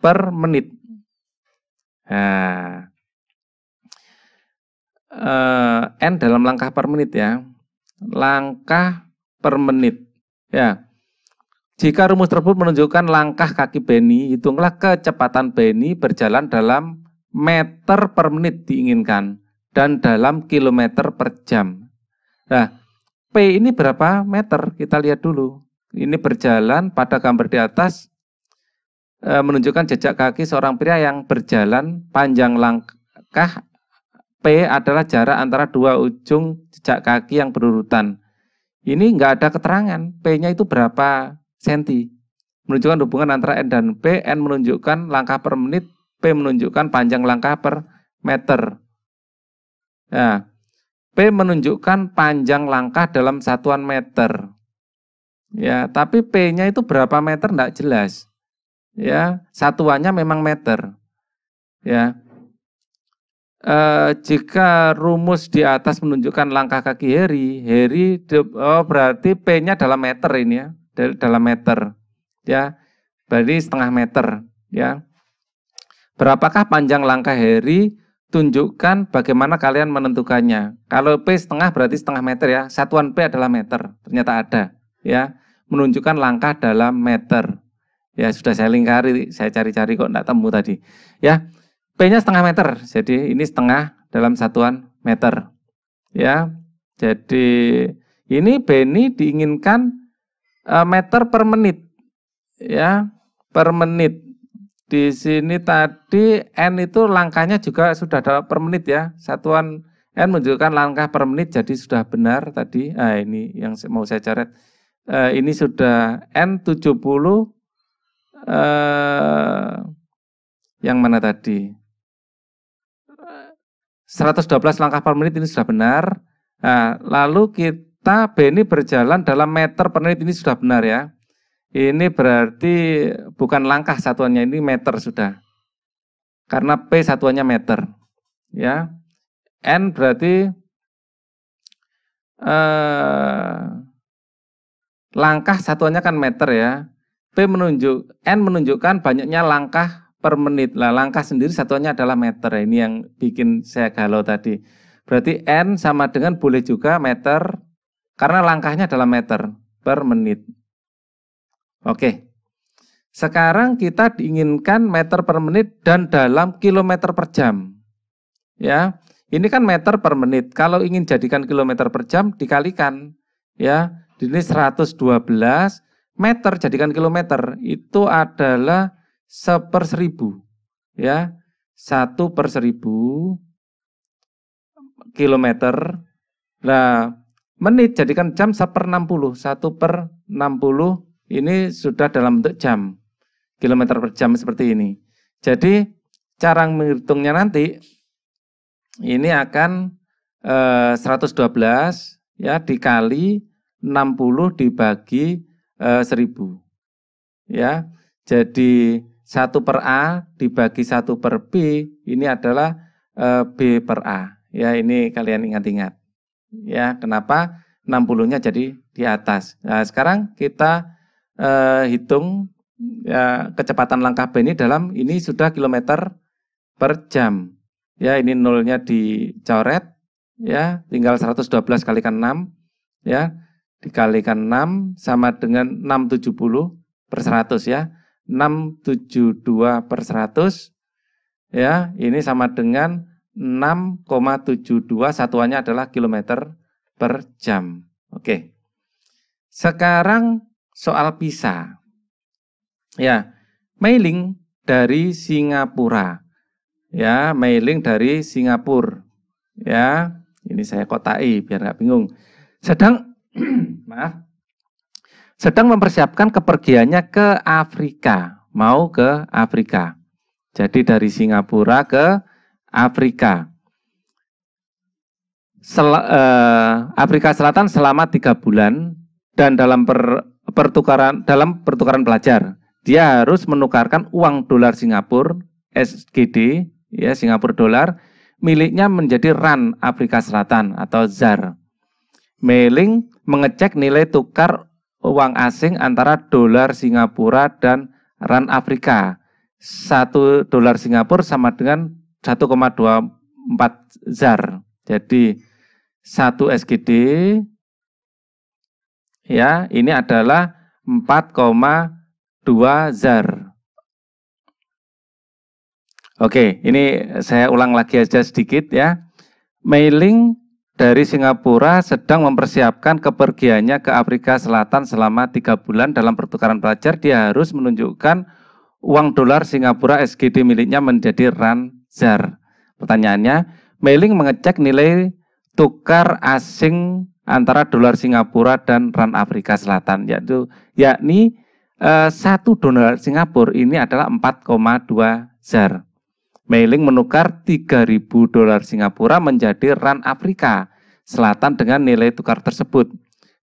per menit. Nah, eh, n dalam langkah per menit ya, langkah per menit ya. Jika rumus tersebut menunjukkan langkah kaki Benny, hitunglah kecepatan Benny berjalan dalam meter per menit diinginkan dan dalam kilometer per jam. Nah, P ini berapa meter? Kita lihat dulu ini berjalan pada gambar di atas e, menunjukkan jejak kaki seorang pria yang berjalan panjang langkah P adalah jarak antara dua ujung jejak kaki yang berurutan. Ini enggak ada keterangan P-nya itu berapa senti. Menunjukkan hubungan antara N dan P, N menunjukkan langkah per menit, P menunjukkan panjang langkah per meter. Nah, P menunjukkan panjang langkah dalam satuan meter. Ya, tapi P-nya itu berapa meter tidak jelas. Ya, satuannya memang meter. Ya. E, jika rumus di atas menunjukkan langkah kaki Heri, Heri oh berarti P-nya dalam meter ini ya, dalam meter. Ya. Berarti setengah meter, ya. Berapakah panjang langkah Heri? Tunjukkan bagaimana kalian menentukannya. Kalau P setengah berarti setengah meter ya. Satuan P adalah meter. Ternyata ada, ya menunjukkan langkah dalam meter. Ya sudah saya lingkari, saya cari-cari kok tidak temu tadi. Ya, P-nya setengah meter, jadi ini setengah dalam satuan meter. Ya, jadi ini Beni diinginkan e, meter per menit. Ya, per menit. Di sini tadi N itu langkahnya juga sudah dalam per menit ya. Satuan N menunjukkan langkah per menit, jadi sudah benar tadi. Ah, ini yang mau saya coret eh, ini sudah N70 eh, yang mana tadi? 112 langkah per menit ini sudah benar. Nah, lalu kita B ini berjalan dalam meter per menit ini sudah benar ya. Ini berarti bukan langkah satuannya ini meter sudah. Karena P satuannya meter. Ya. N berarti eh, Langkah satuannya kan meter ya. P menunjuk, N menunjukkan banyaknya langkah per menit. Lah langkah sendiri satuannya adalah meter. Nah, ini yang bikin saya galau tadi. Berarti N sama dengan boleh juga meter karena langkahnya adalah meter per menit. Oke. Sekarang kita diinginkan meter per menit dan dalam kilometer per jam. Ya. Ini kan meter per menit. Kalau ingin jadikan kilometer per jam dikalikan ya ini 112 meter jadikan kilometer itu adalah seper seribu ya satu per seribu kilometer nah menit jadikan jam seper 60 satu per 60 ini sudah dalam bentuk jam kilometer per jam seperti ini jadi cara menghitungnya nanti ini akan eh, 112 ya dikali 60 dibagi e, eh, 1000. Ya. Jadi 1 per A dibagi 1 per B ini adalah e, B per A. Ya, ini kalian ingat-ingat. Ya, kenapa 60-nya jadi di atas. Nah, sekarang kita e, hitung ya, kecepatan langkah B ini dalam ini sudah kilometer per jam. Ya, ini nolnya dicoret ya, tinggal 112 kalikan 6 ya dikalikan 6 sama dengan 670 per 100 ya. 672 per 100 ya ini sama dengan 6,72 satuannya adalah kilometer per jam. Oke. Sekarang soal PISA. Ya, mailing dari Singapura. Ya, mailing dari Singapura. Ya, ini saya kotai biar nggak bingung. Sedang [clears throat] maaf, sedang mempersiapkan kepergiannya ke Afrika, mau ke Afrika. Jadi dari Singapura ke Afrika. Sel, eh, Afrika Selatan selama tiga bulan dan dalam per, pertukaran dalam pertukaran pelajar dia harus menukarkan uang dolar Singapura SGD ya Singapura dolar miliknya menjadi RAN Afrika Selatan atau ZAR. Mailing mengecek nilai tukar uang asing antara dolar Singapura dan ran Afrika. Satu dolar Singapura sama dengan 1,24 zar. Jadi satu SGD ya ini adalah 4,2 zar. Oke, ini saya ulang lagi aja sedikit ya. Mailing dari Singapura sedang mempersiapkan kepergiannya ke Afrika Selatan selama tiga bulan dalam pertukaran pelajar dia harus menunjukkan uang dolar Singapura SGD miliknya menjadi ranzar. Pertanyaannya, mailing mengecek nilai tukar asing antara dolar Singapura dan ran Afrika Selatan yaitu yakni eh, satu dolar Singapura ini adalah 4,2 zar. Meiling menukar 3.000 dolar Singapura menjadi ran Afrika Selatan dengan nilai tukar tersebut.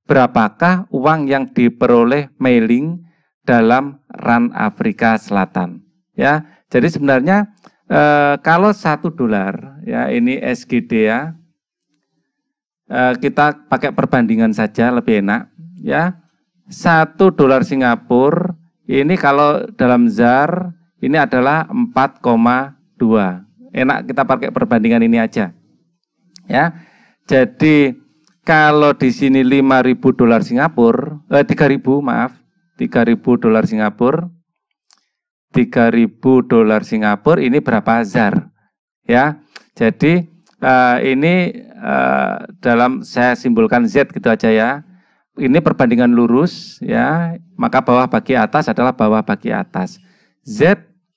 Berapakah uang yang diperoleh Meiling dalam ran Afrika Selatan? Ya, jadi sebenarnya e, kalau satu dolar, ya ini SGD ya, e, kita pakai perbandingan saja lebih enak. Ya, satu dolar Singapura ini kalau dalam ZAR ini adalah 4,5 dua. Enak kita pakai perbandingan ini aja. Ya. Jadi kalau di sini 5000 dolar Singapura, eh 3000 maaf, 3000 dolar Singapura. 3000 dolar Singapura ini berapa zar? Ya. Jadi eh, ini eh, dalam saya simbolkan Z gitu aja ya. Ini perbandingan lurus ya, maka bawah bagi atas adalah bawah bagi atas. Z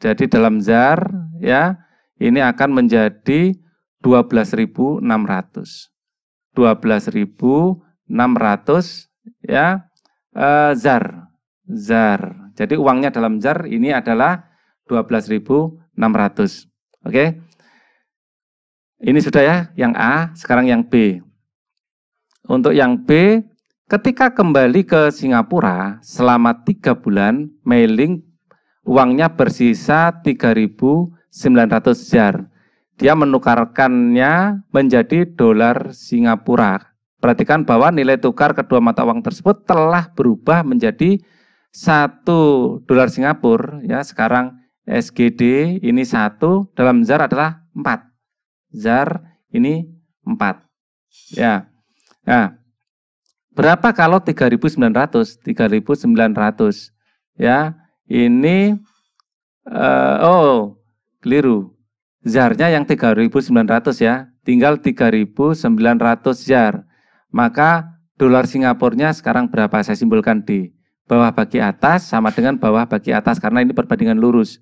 Jadi dalam zar ya ini akan menjadi 12.600. 12.600 ya e, zar zar. Jadi uangnya dalam zar ini adalah 12.600. Oke. Ini sudah ya yang A, sekarang yang B. Untuk yang B, ketika kembali ke Singapura selama tiga bulan, mailing uangnya bersisa 3.900 jar. Dia menukarkannya menjadi dolar Singapura. Perhatikan bahwa nilai tukar kedua mata uang tersebut telah berubah menjadi satu dolar Singapura ya sekarang SGD ini satu dalam zar adalah empat zar ini empat ya nah berapa kalau 3.900 3.900 ya ini uh, oh keliru. Zarnya yang 3.900 ya, tinggal 3.900 zar. Maka dolar Singapurnya sekarang berapa? Saya simpulkan di bawah bagi atas sama dengan bawah bagi atas karena ini perbandingan lurus.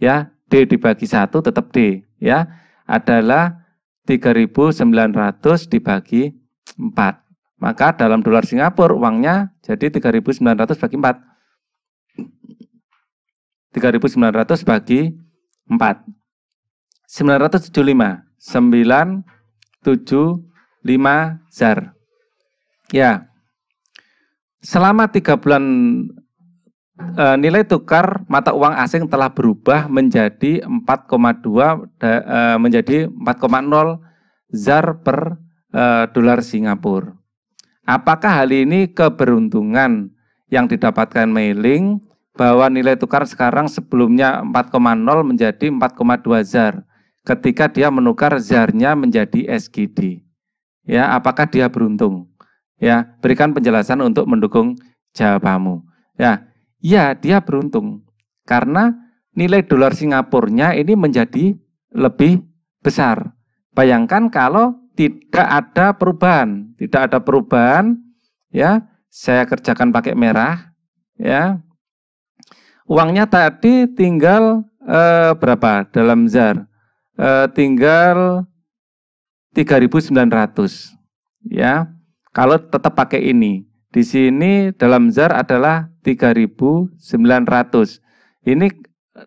Ya, D dibagi satu tetap D ya. Adalah 3.900 dibagi 4. Maka dalam dolar Singapura uangnya jadi 3.900 bagi 4. 3.900 bagi 4. 975. 975 zar. Ya. Selama 3 bulan e, nilai tukar mata uang asing telah berubah menjadi 4,2 e, menjadi 4,0 zar per e, dolar Singapura. Apakah hal ini keberuntungan yang didapatkan mailing bahwa nilai tukar sekarang sebelumnya 4,0 menjadi 4,2 zar ketika dia menukar zarnya menjadi SGD. Ya, apakah dia beruntung? Ya, berikan penjelasan untuk mendukung jawabamu Ya, ya dia beruntung karena nilai dolar Singapurnya ini menjadi lebih besar. Bayangkan kalau tidak ada perubahan, tidak ada perubahan, ya saya kerjakan pakai merah, ya uangnya tadi tinggal eh, berapa dalam zar? Eh, tinggal 3.900 ya. Kalau tetap pakai ini. Di sini dalam zar adalah 3.900. Ini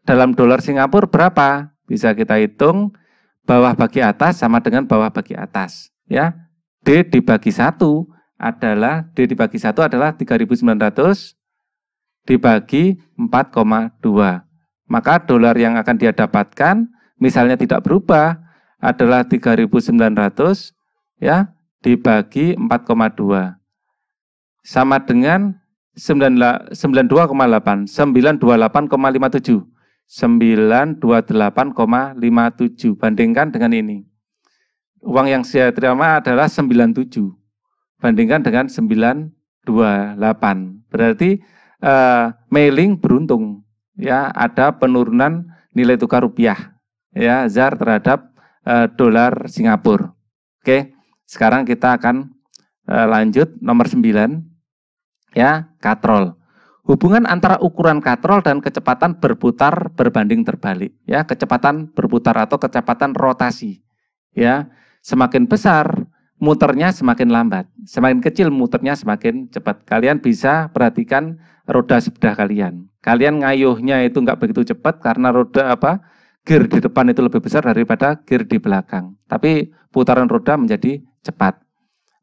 dalam dolar Singapura berapa? Bisa kita hitung bawah bagi atas sama dengan bawah bagi atas ya. D dibagi satu adalah D dibagi satu adalah 3.900 dibagi 4,2. Maka dolar yang akan dia dapatkan misalnya tidak berubah adalah 3.900 ya dibagi 4,2 sama dengan 92,8 928,57 928,57 bandingkan dengan ini uang yang saya terima adalah 97 bandingkan dengan 928 berarti Eh, mailing beruntung ya ada penurunan nilai tukar rupiah ya zar terhadap eh, dolar Singapura. Oke, sekarang kita akan eh, lanjut nomor 9 ya katrol. Hubungan antara ukuran katrol dan kecepatan berputar berbanding terbalik ya kecepatan berputar atau kecepatan rotasi ya semakin besar muternya semakin lambat, semakin kecil muternya semakin cepat. Kalian bisa perhatikan roda sepeda kalian. Kalian ngayuhnya itu nggak begitu cepat karena roda apa? Gear di depan itu lebih besar daripada gear di belakang. Tapi putaran roda menjadi cepat.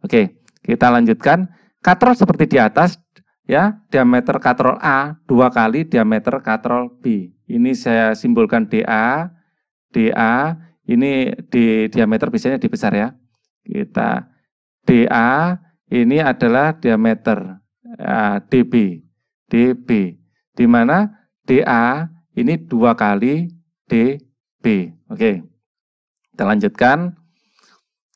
Oke, kita lanjutkan. Katrol seperti di atas, ya diameter katrol A dua kali diameter katrol B. Ini saya simbolkan DA, DA. Ini di diameter biasanya di besar ya. Kita DA ini adalah diameter uh, eh, DB. DB. Di mana DA ini dua kali DB. Oke, kita lanjutkan.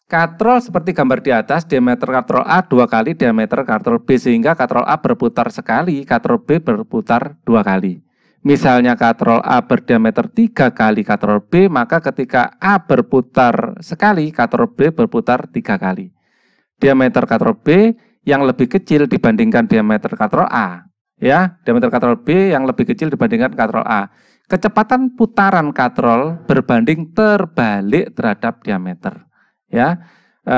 Katrol seperti gambar di atas, diameter katrol A dua kali diameter katrol B, sehingga katrol A berputar sekali, katrol B berputar dua kali. Misalnya katrol A berdiameter tiga kali katrol B, maka ketika A berputar sekali, katrol B berputar tiga kali. Diameter katrol B yang lebih kecil dibandingkan diameter katrol A ya diameter katrol B yang lebih kecil dibandingkan katrol A. Kecepatan putaran katrol berbanding terbalik terhadap diameter. Ya, e,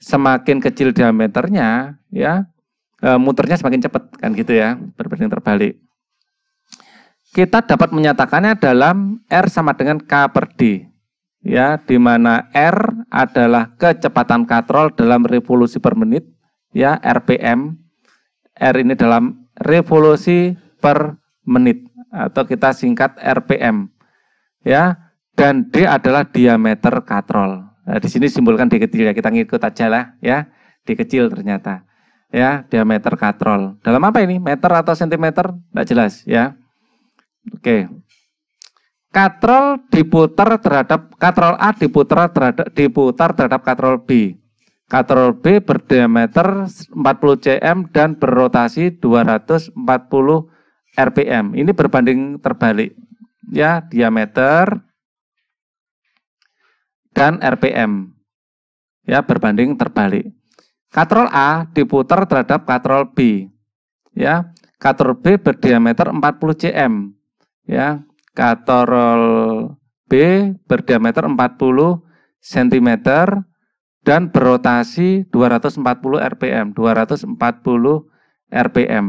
semakin kecil diameternya, ya e, muternya semakin cepat kan gitu ya berbanding terbalik. Kita dapat menyatakannya dalam R sama dengan K per D. Ya, di mana R adalah kecepatan katrol dalam revolusi per menit, ya RPM R ini dalam revolusi per menit atau kita singkat RPM. Ya, dan D adalah diameter katrol. Nah, di sini simbolkan D kecil ya, kita ngikut aja lah ya. di kecil ternyata. Ya, diameter katrol. Dalam apa ini? Meter atau sentimeter? Tidak jelas ya. Oke. Katrol diputar terhadap katrol A diputar terhadap diputar terhadap katrol B. Katrol B berdiameter 40 cm dan berotasi 240 rpm. Ini berbanding terbalik. Ya, diameter dan rpm. Ya, berbanding terbalik. Katrol A diputar terhadap katrol B. Ya, katrol B berdiameter 40 cm. Ya, katrol B berdiameter 40 cm dan berotasi 240 RPM, 240 RPM.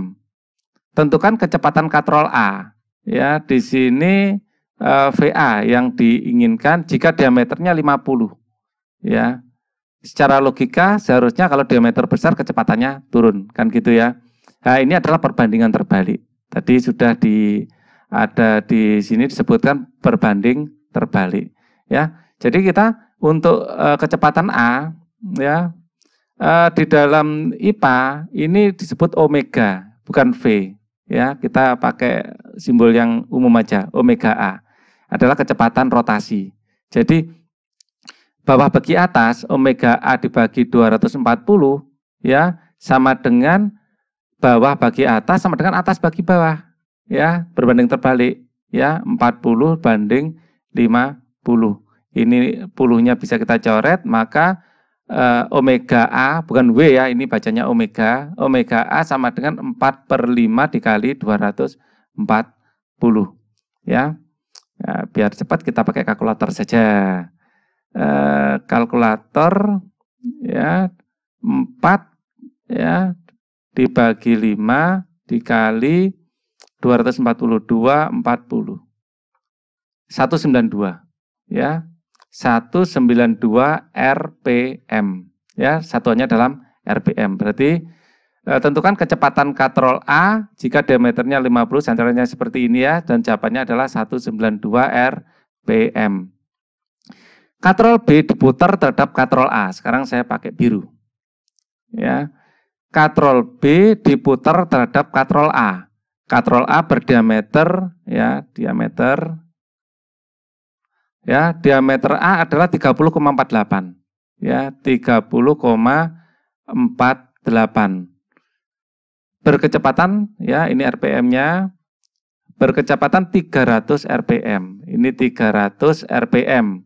Tentukan kecepatan katrol A. Ya, di sini e, eh, VA yang diinginkan jika diameternya 50. Ya. Secara logika seharusnya kalau diameter besar kecepatannya turun, kan gitu ya. Nah, ini adalah perbandingan terbalik. Tadi sudah di ada di sini disebutkan berbanding terbalik, ya. Jadi kita untuk uh, kecepatan A ya uh, di dalam IPA ini disebut omega bukan V ya kita pakai simbol yang umum aja omega A adalah kecepatan rotasi. Jadi bawah bagi atas omega A dibagi 240 ya sama dengan bawah bagi atas sama dengan atas bagi bawah ya berbanding terbalik ya 40 banding 50 ini puluhnya bisa kita coret, maka eh, omega A, bukan W ya, ini bacanya omega, omega A sama dengan 4 per 5 dikali 240. Ya, ya biar cepat kita pakai kalkulator saja. Eh, kalkulator, ya, 4 ya, dibagi 5 dikali 242, 40. 192 ya 192 RPM ya satuannya dalam RPM berarti e, tentukan kecepatan katrol A jika diameternya 50 sandarannya seperti ini ya dan jawabannya adalah 192 RPM katrol B diputar terhadap katrol A sekarang saya pakai biru ya katrol B diputar terhadap katrol A katrol A berdiameter ya diameter Ya, diameter A adalah 30,48. Ya, 30,48. Berkecepatan ya, ini RPM-nya berkecepatan 300 RPM. Ini 300 RPM.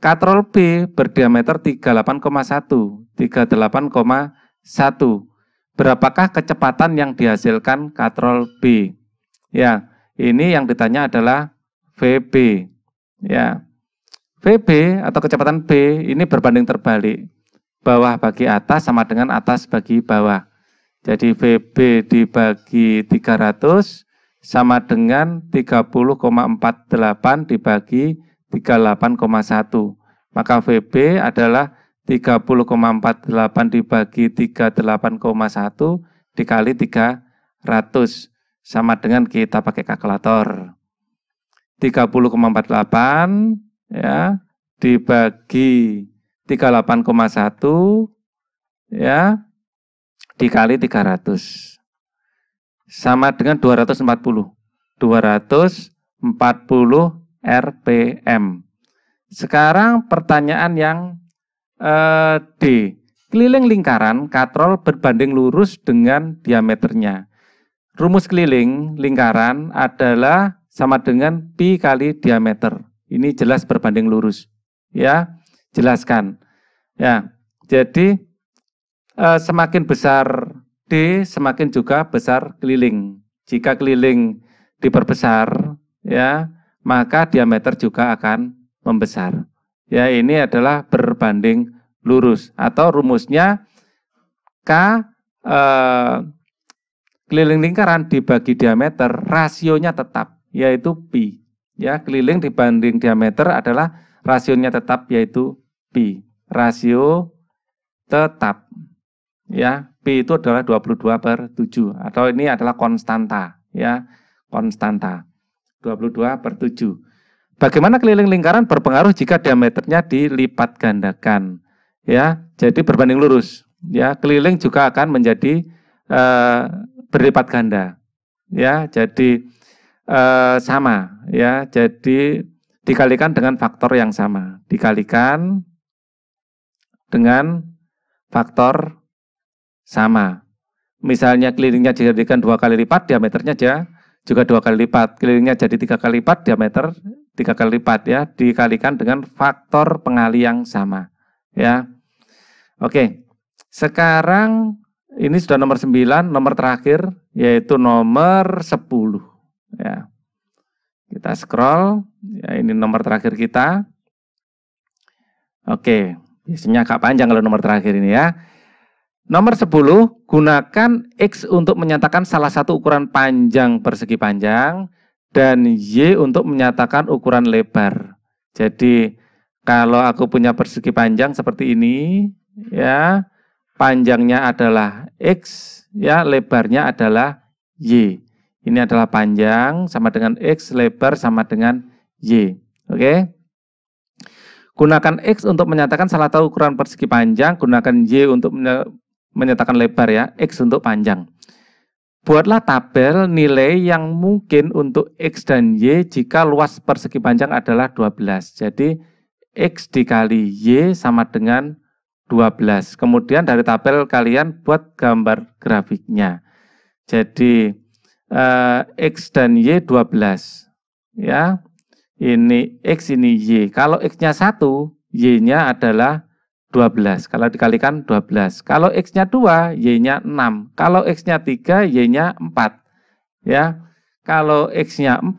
Katrol B berdiameter 38,1, 38,1. Berapakah kecepatan yang dihasilkan katrol B? Ya, ini yang ditanya adalah VB. Ya. VB atau kecepatan B ini berbanding terbalik. Bawah bagi atas sama dengan atas bagi bawah. Jadi VB dibagi 300 sama dengan 30,48 dibagi 38,1. Maka VB adalah 30,48 dibagi 38,1 dikali 300 sama dengan kita pakai kalkulator. 30,48 ya dibagi 38,1 ya dikali 300 sama dengan 240 240 rpm sekarang pertanyaan yang eh, D keliling lingkaran katrol berbanding lurus dengan diameternya rumus keliling lingkaran adalah sama dengan pi kali diameter ini jelas berbanding lurus. Ya, jelaskan. Ya, jadi e, semakin besar D, semakin juga besar keliling. Jika keliling diperbesar, ya, maka diameter juga akan membesar. Ya, ini adalah berbanding lurus atau rumusnya K e, keliling lingkaran dibagi diameter rasionya tetap yaitu pi ya keliling dibanding diameter adalah rasionya tetap yaitu pi. Rasio tetap ya pi itu adalah 22 per 7 atau ini adalah konstanta ya konstanta 22 per 7 bagaimana keliling lingkaran berpengaruh jika diameternya dilipat gandakan ya jadi berbanding lurus ya keliling juga akan menjadi e, berlipat ganda ya jadi eh, sama ya. Jadi dikalikan dengan faktor yang sama. Dikalikan dengan faktor sama. Misalnya kelilingnya dijadikan dua kali lipat, diameternya aja juga dua kali lipat. Kelilingnya jadi tiga kali lipat, diameter tiga kali lipat ya. Dikalikan dengan faktor pengali yang sama ya. Oke, sekarang ini sudah nomor 9, nomor terakhir yaitu nomor 10. Ya. Kita scroll, ya ini nomor terakhir kita. Oke, biasanya agak panjang kalau nomor terakhir ini ya. Nomor 10, gunakan X untuk menyatakan salah satu ukuran panjang persegi panjang dan Y untuk menyatakan ukuran lebar. Jadi kalau aku punya persegi panjang seperti ini, ya panjangnya adalah X, ya lebarnya adalah Y. Ini adalah panjang sama dengan X, lebar sama dengan Y. Oke? Gunakan X untuk menyatakan salah satu ukuran persegi panjang, gunakan Y untuk menyatakan lebar ya, X untuk panjang. Buatlah tabel nilai yang mungkin untuk X dan Y jika luas persegi panjang adalah 12. Jadi X dikali Y sama dengan 12. Kemudian dari tabel kalian buat gambar grafiknya. Jadi uh, X dan Y 12. Ya, ini X, ini Y. Kalau X-nya 1, Y-nya adalah 12. Kalau dikalikan 12. Kalau X-nya 2, Y-nya 6. Kalau X-nya 3, Y-nya 4. Ya. Kalau X-nya 4,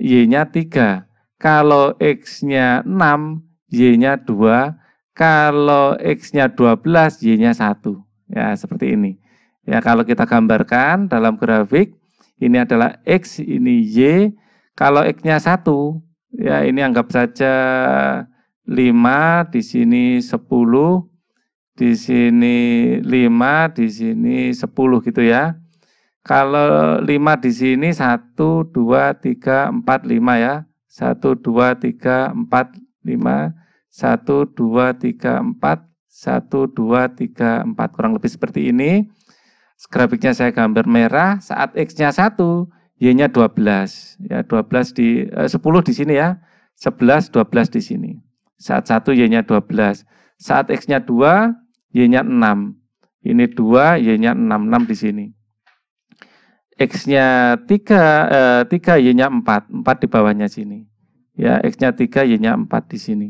Y-nya 3. Kalau X-nya 6, Y-nya 2. Kalau X-nya 12, Y-nya 1. Ya, seperti ini. Ya, kalau kita gambarkan dalam grafik, ini adalah X, ini Y. Kalau X-nya 1, ya ini anggap saja 5, di sini 10, di sini 5, di sini 10 gitu ya. Kalau 5 di sini 1, 2, 3, 4, 5 ya. 1, 2, 3, 4, 5, 1, 2, 3, 4, 1, 2, 3, 4, kurang lebih seperti ini grafiknya saya gambar merah, saat X-nya 1, Y-nya 12. Ya, 12 di, eh, 10 di sini ya, 11, 12 di sini. Saat 1 Y-nya 12. Saat X-nya 2, Y-nya 6. Ini 2, Y-nya 6, 6 di sini. X-nya 3, eh, 3 Y-nya 4, 4 di bawahnya sini. Ya, X-nya 3, Y-nya 4 di sini.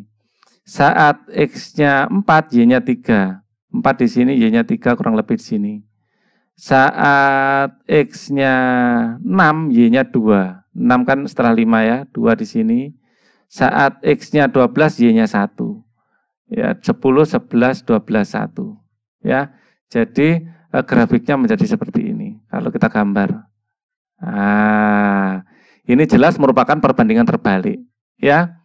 Saat X-nya 4, Y-nya 3. 4 di sini, Y-nya 3 kurang lebih di sini. Saat X-nya 6, Y-nya 2. 6 kan setelah 5 ya, 2 di sini. Saat X-nya 12, Y-nya 1. Ya, 10, 11, 12, 1. Ya, jadi eh, grafiknya menjadi seperti ini. Kalau kita gambar. Ah, ini jelas merupakan perbandingan terbalik. Ya,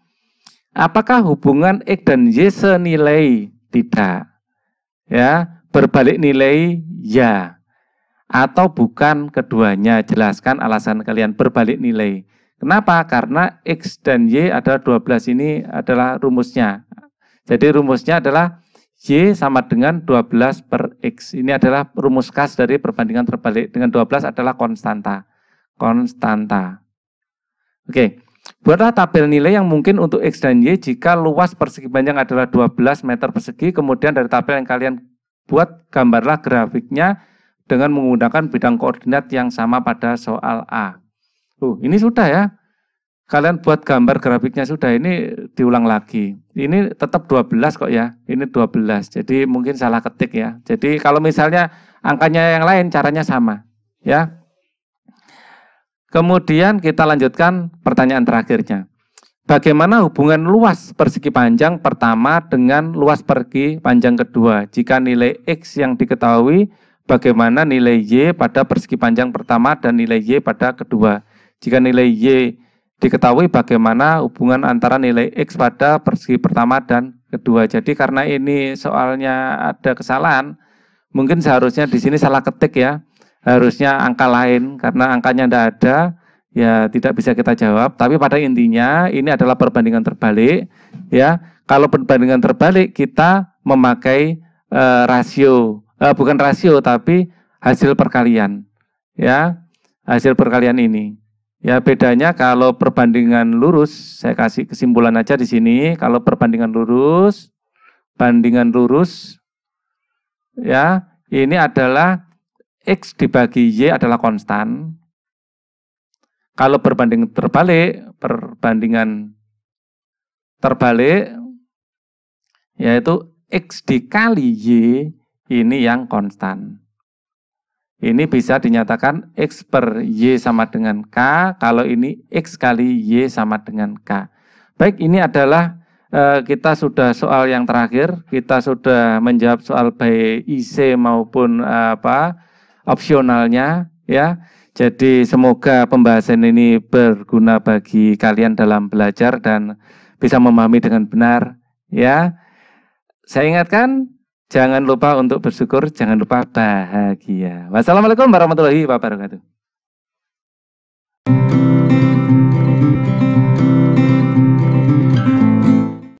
Apakah hubungan X dan Y senilai? Tidak. Ya, berbalik nilai ya atau bukan keduanya. Jelaskan alasan kalian berbalik nilai. Kenapa? Karena X dan Y adalah 12 ini adalah rumusnya. Jadi rumusnya adalah Y sama dengan 12 per X. Ini adalah rumus khas dari perbandingan terbalik. Dengan 12 adalah konstanta. Konstanta. Oke. Buatlah tabel nilai yang mungkin untuk X dan Y jika luas persegi panjang adalah 12 meter persegi. Kemudian dari tabel yang kalian buat, gambarlah grafiknya dengan menggunakan bidang koordinat yang sama pada soal A. Tuh, ini sudah ya. Kalian buat gambar grafiknya sudah, ini diulang lagi. Ini tetap 12 kok ya, ini 12. Jadi mungkin salah ketik ya. Jadi kalau misalnya angkanya yang lain caranya sama. ya. Kemudian kita lanjutkan pertanyaan terakhirnya. Bagaimana hubungan luas persegi panjang pertama dengan luas persegi panjang kedua jika nilai X yang diketahui bagaimana nilai Y pada persegi panjang pertama dan nilai Y pada kedua. Jika nilai Y diketahui bagaimana hubungan antara nilai X pada persegi pertama dan kedua. Jadi karena ini soalnya ada kesalahan, mungkin seharusnya di sini salah ketik ya. Harusnya angka lain, karena angkanya tidak ada, ya tidak bisa kita jawab. Tapi pada intinya ini adalah perbandingan terbalik. ya Kalau perbandingan terbalik, kita memakai e, rasio uh, bukan rasio tapi hasil perkalian ya hasil perkalian ini ya bedanya kalau perbandingan lurus saya kasih kesimpulan aja di sini kalau perbandingan lurus bandingan lurus ya ini adalah x dibagi y adalah konstan kalau perbandingan terbalik perbandingan terbalik yaitu x dikali y ini yang konstan. Ini bisa dinyatakan X per Y sama dengan K, kalau ini X kali Y sama dengan K. Baik, ini adalah eh, kita sudah soal yang terakhir, kita sudah menjawab soal baik IC maupun eh, apa opsionalnya ya. Jadi semoga pembahasan ini berguna bagi kalian dalam belajar dan bisa memahami dengan benar ya. Saya ingatkan Jangan lupa untuk bersyukur, jangan lupa bahagia. Wassalamualaikum warahmatullahi wabarakatuh.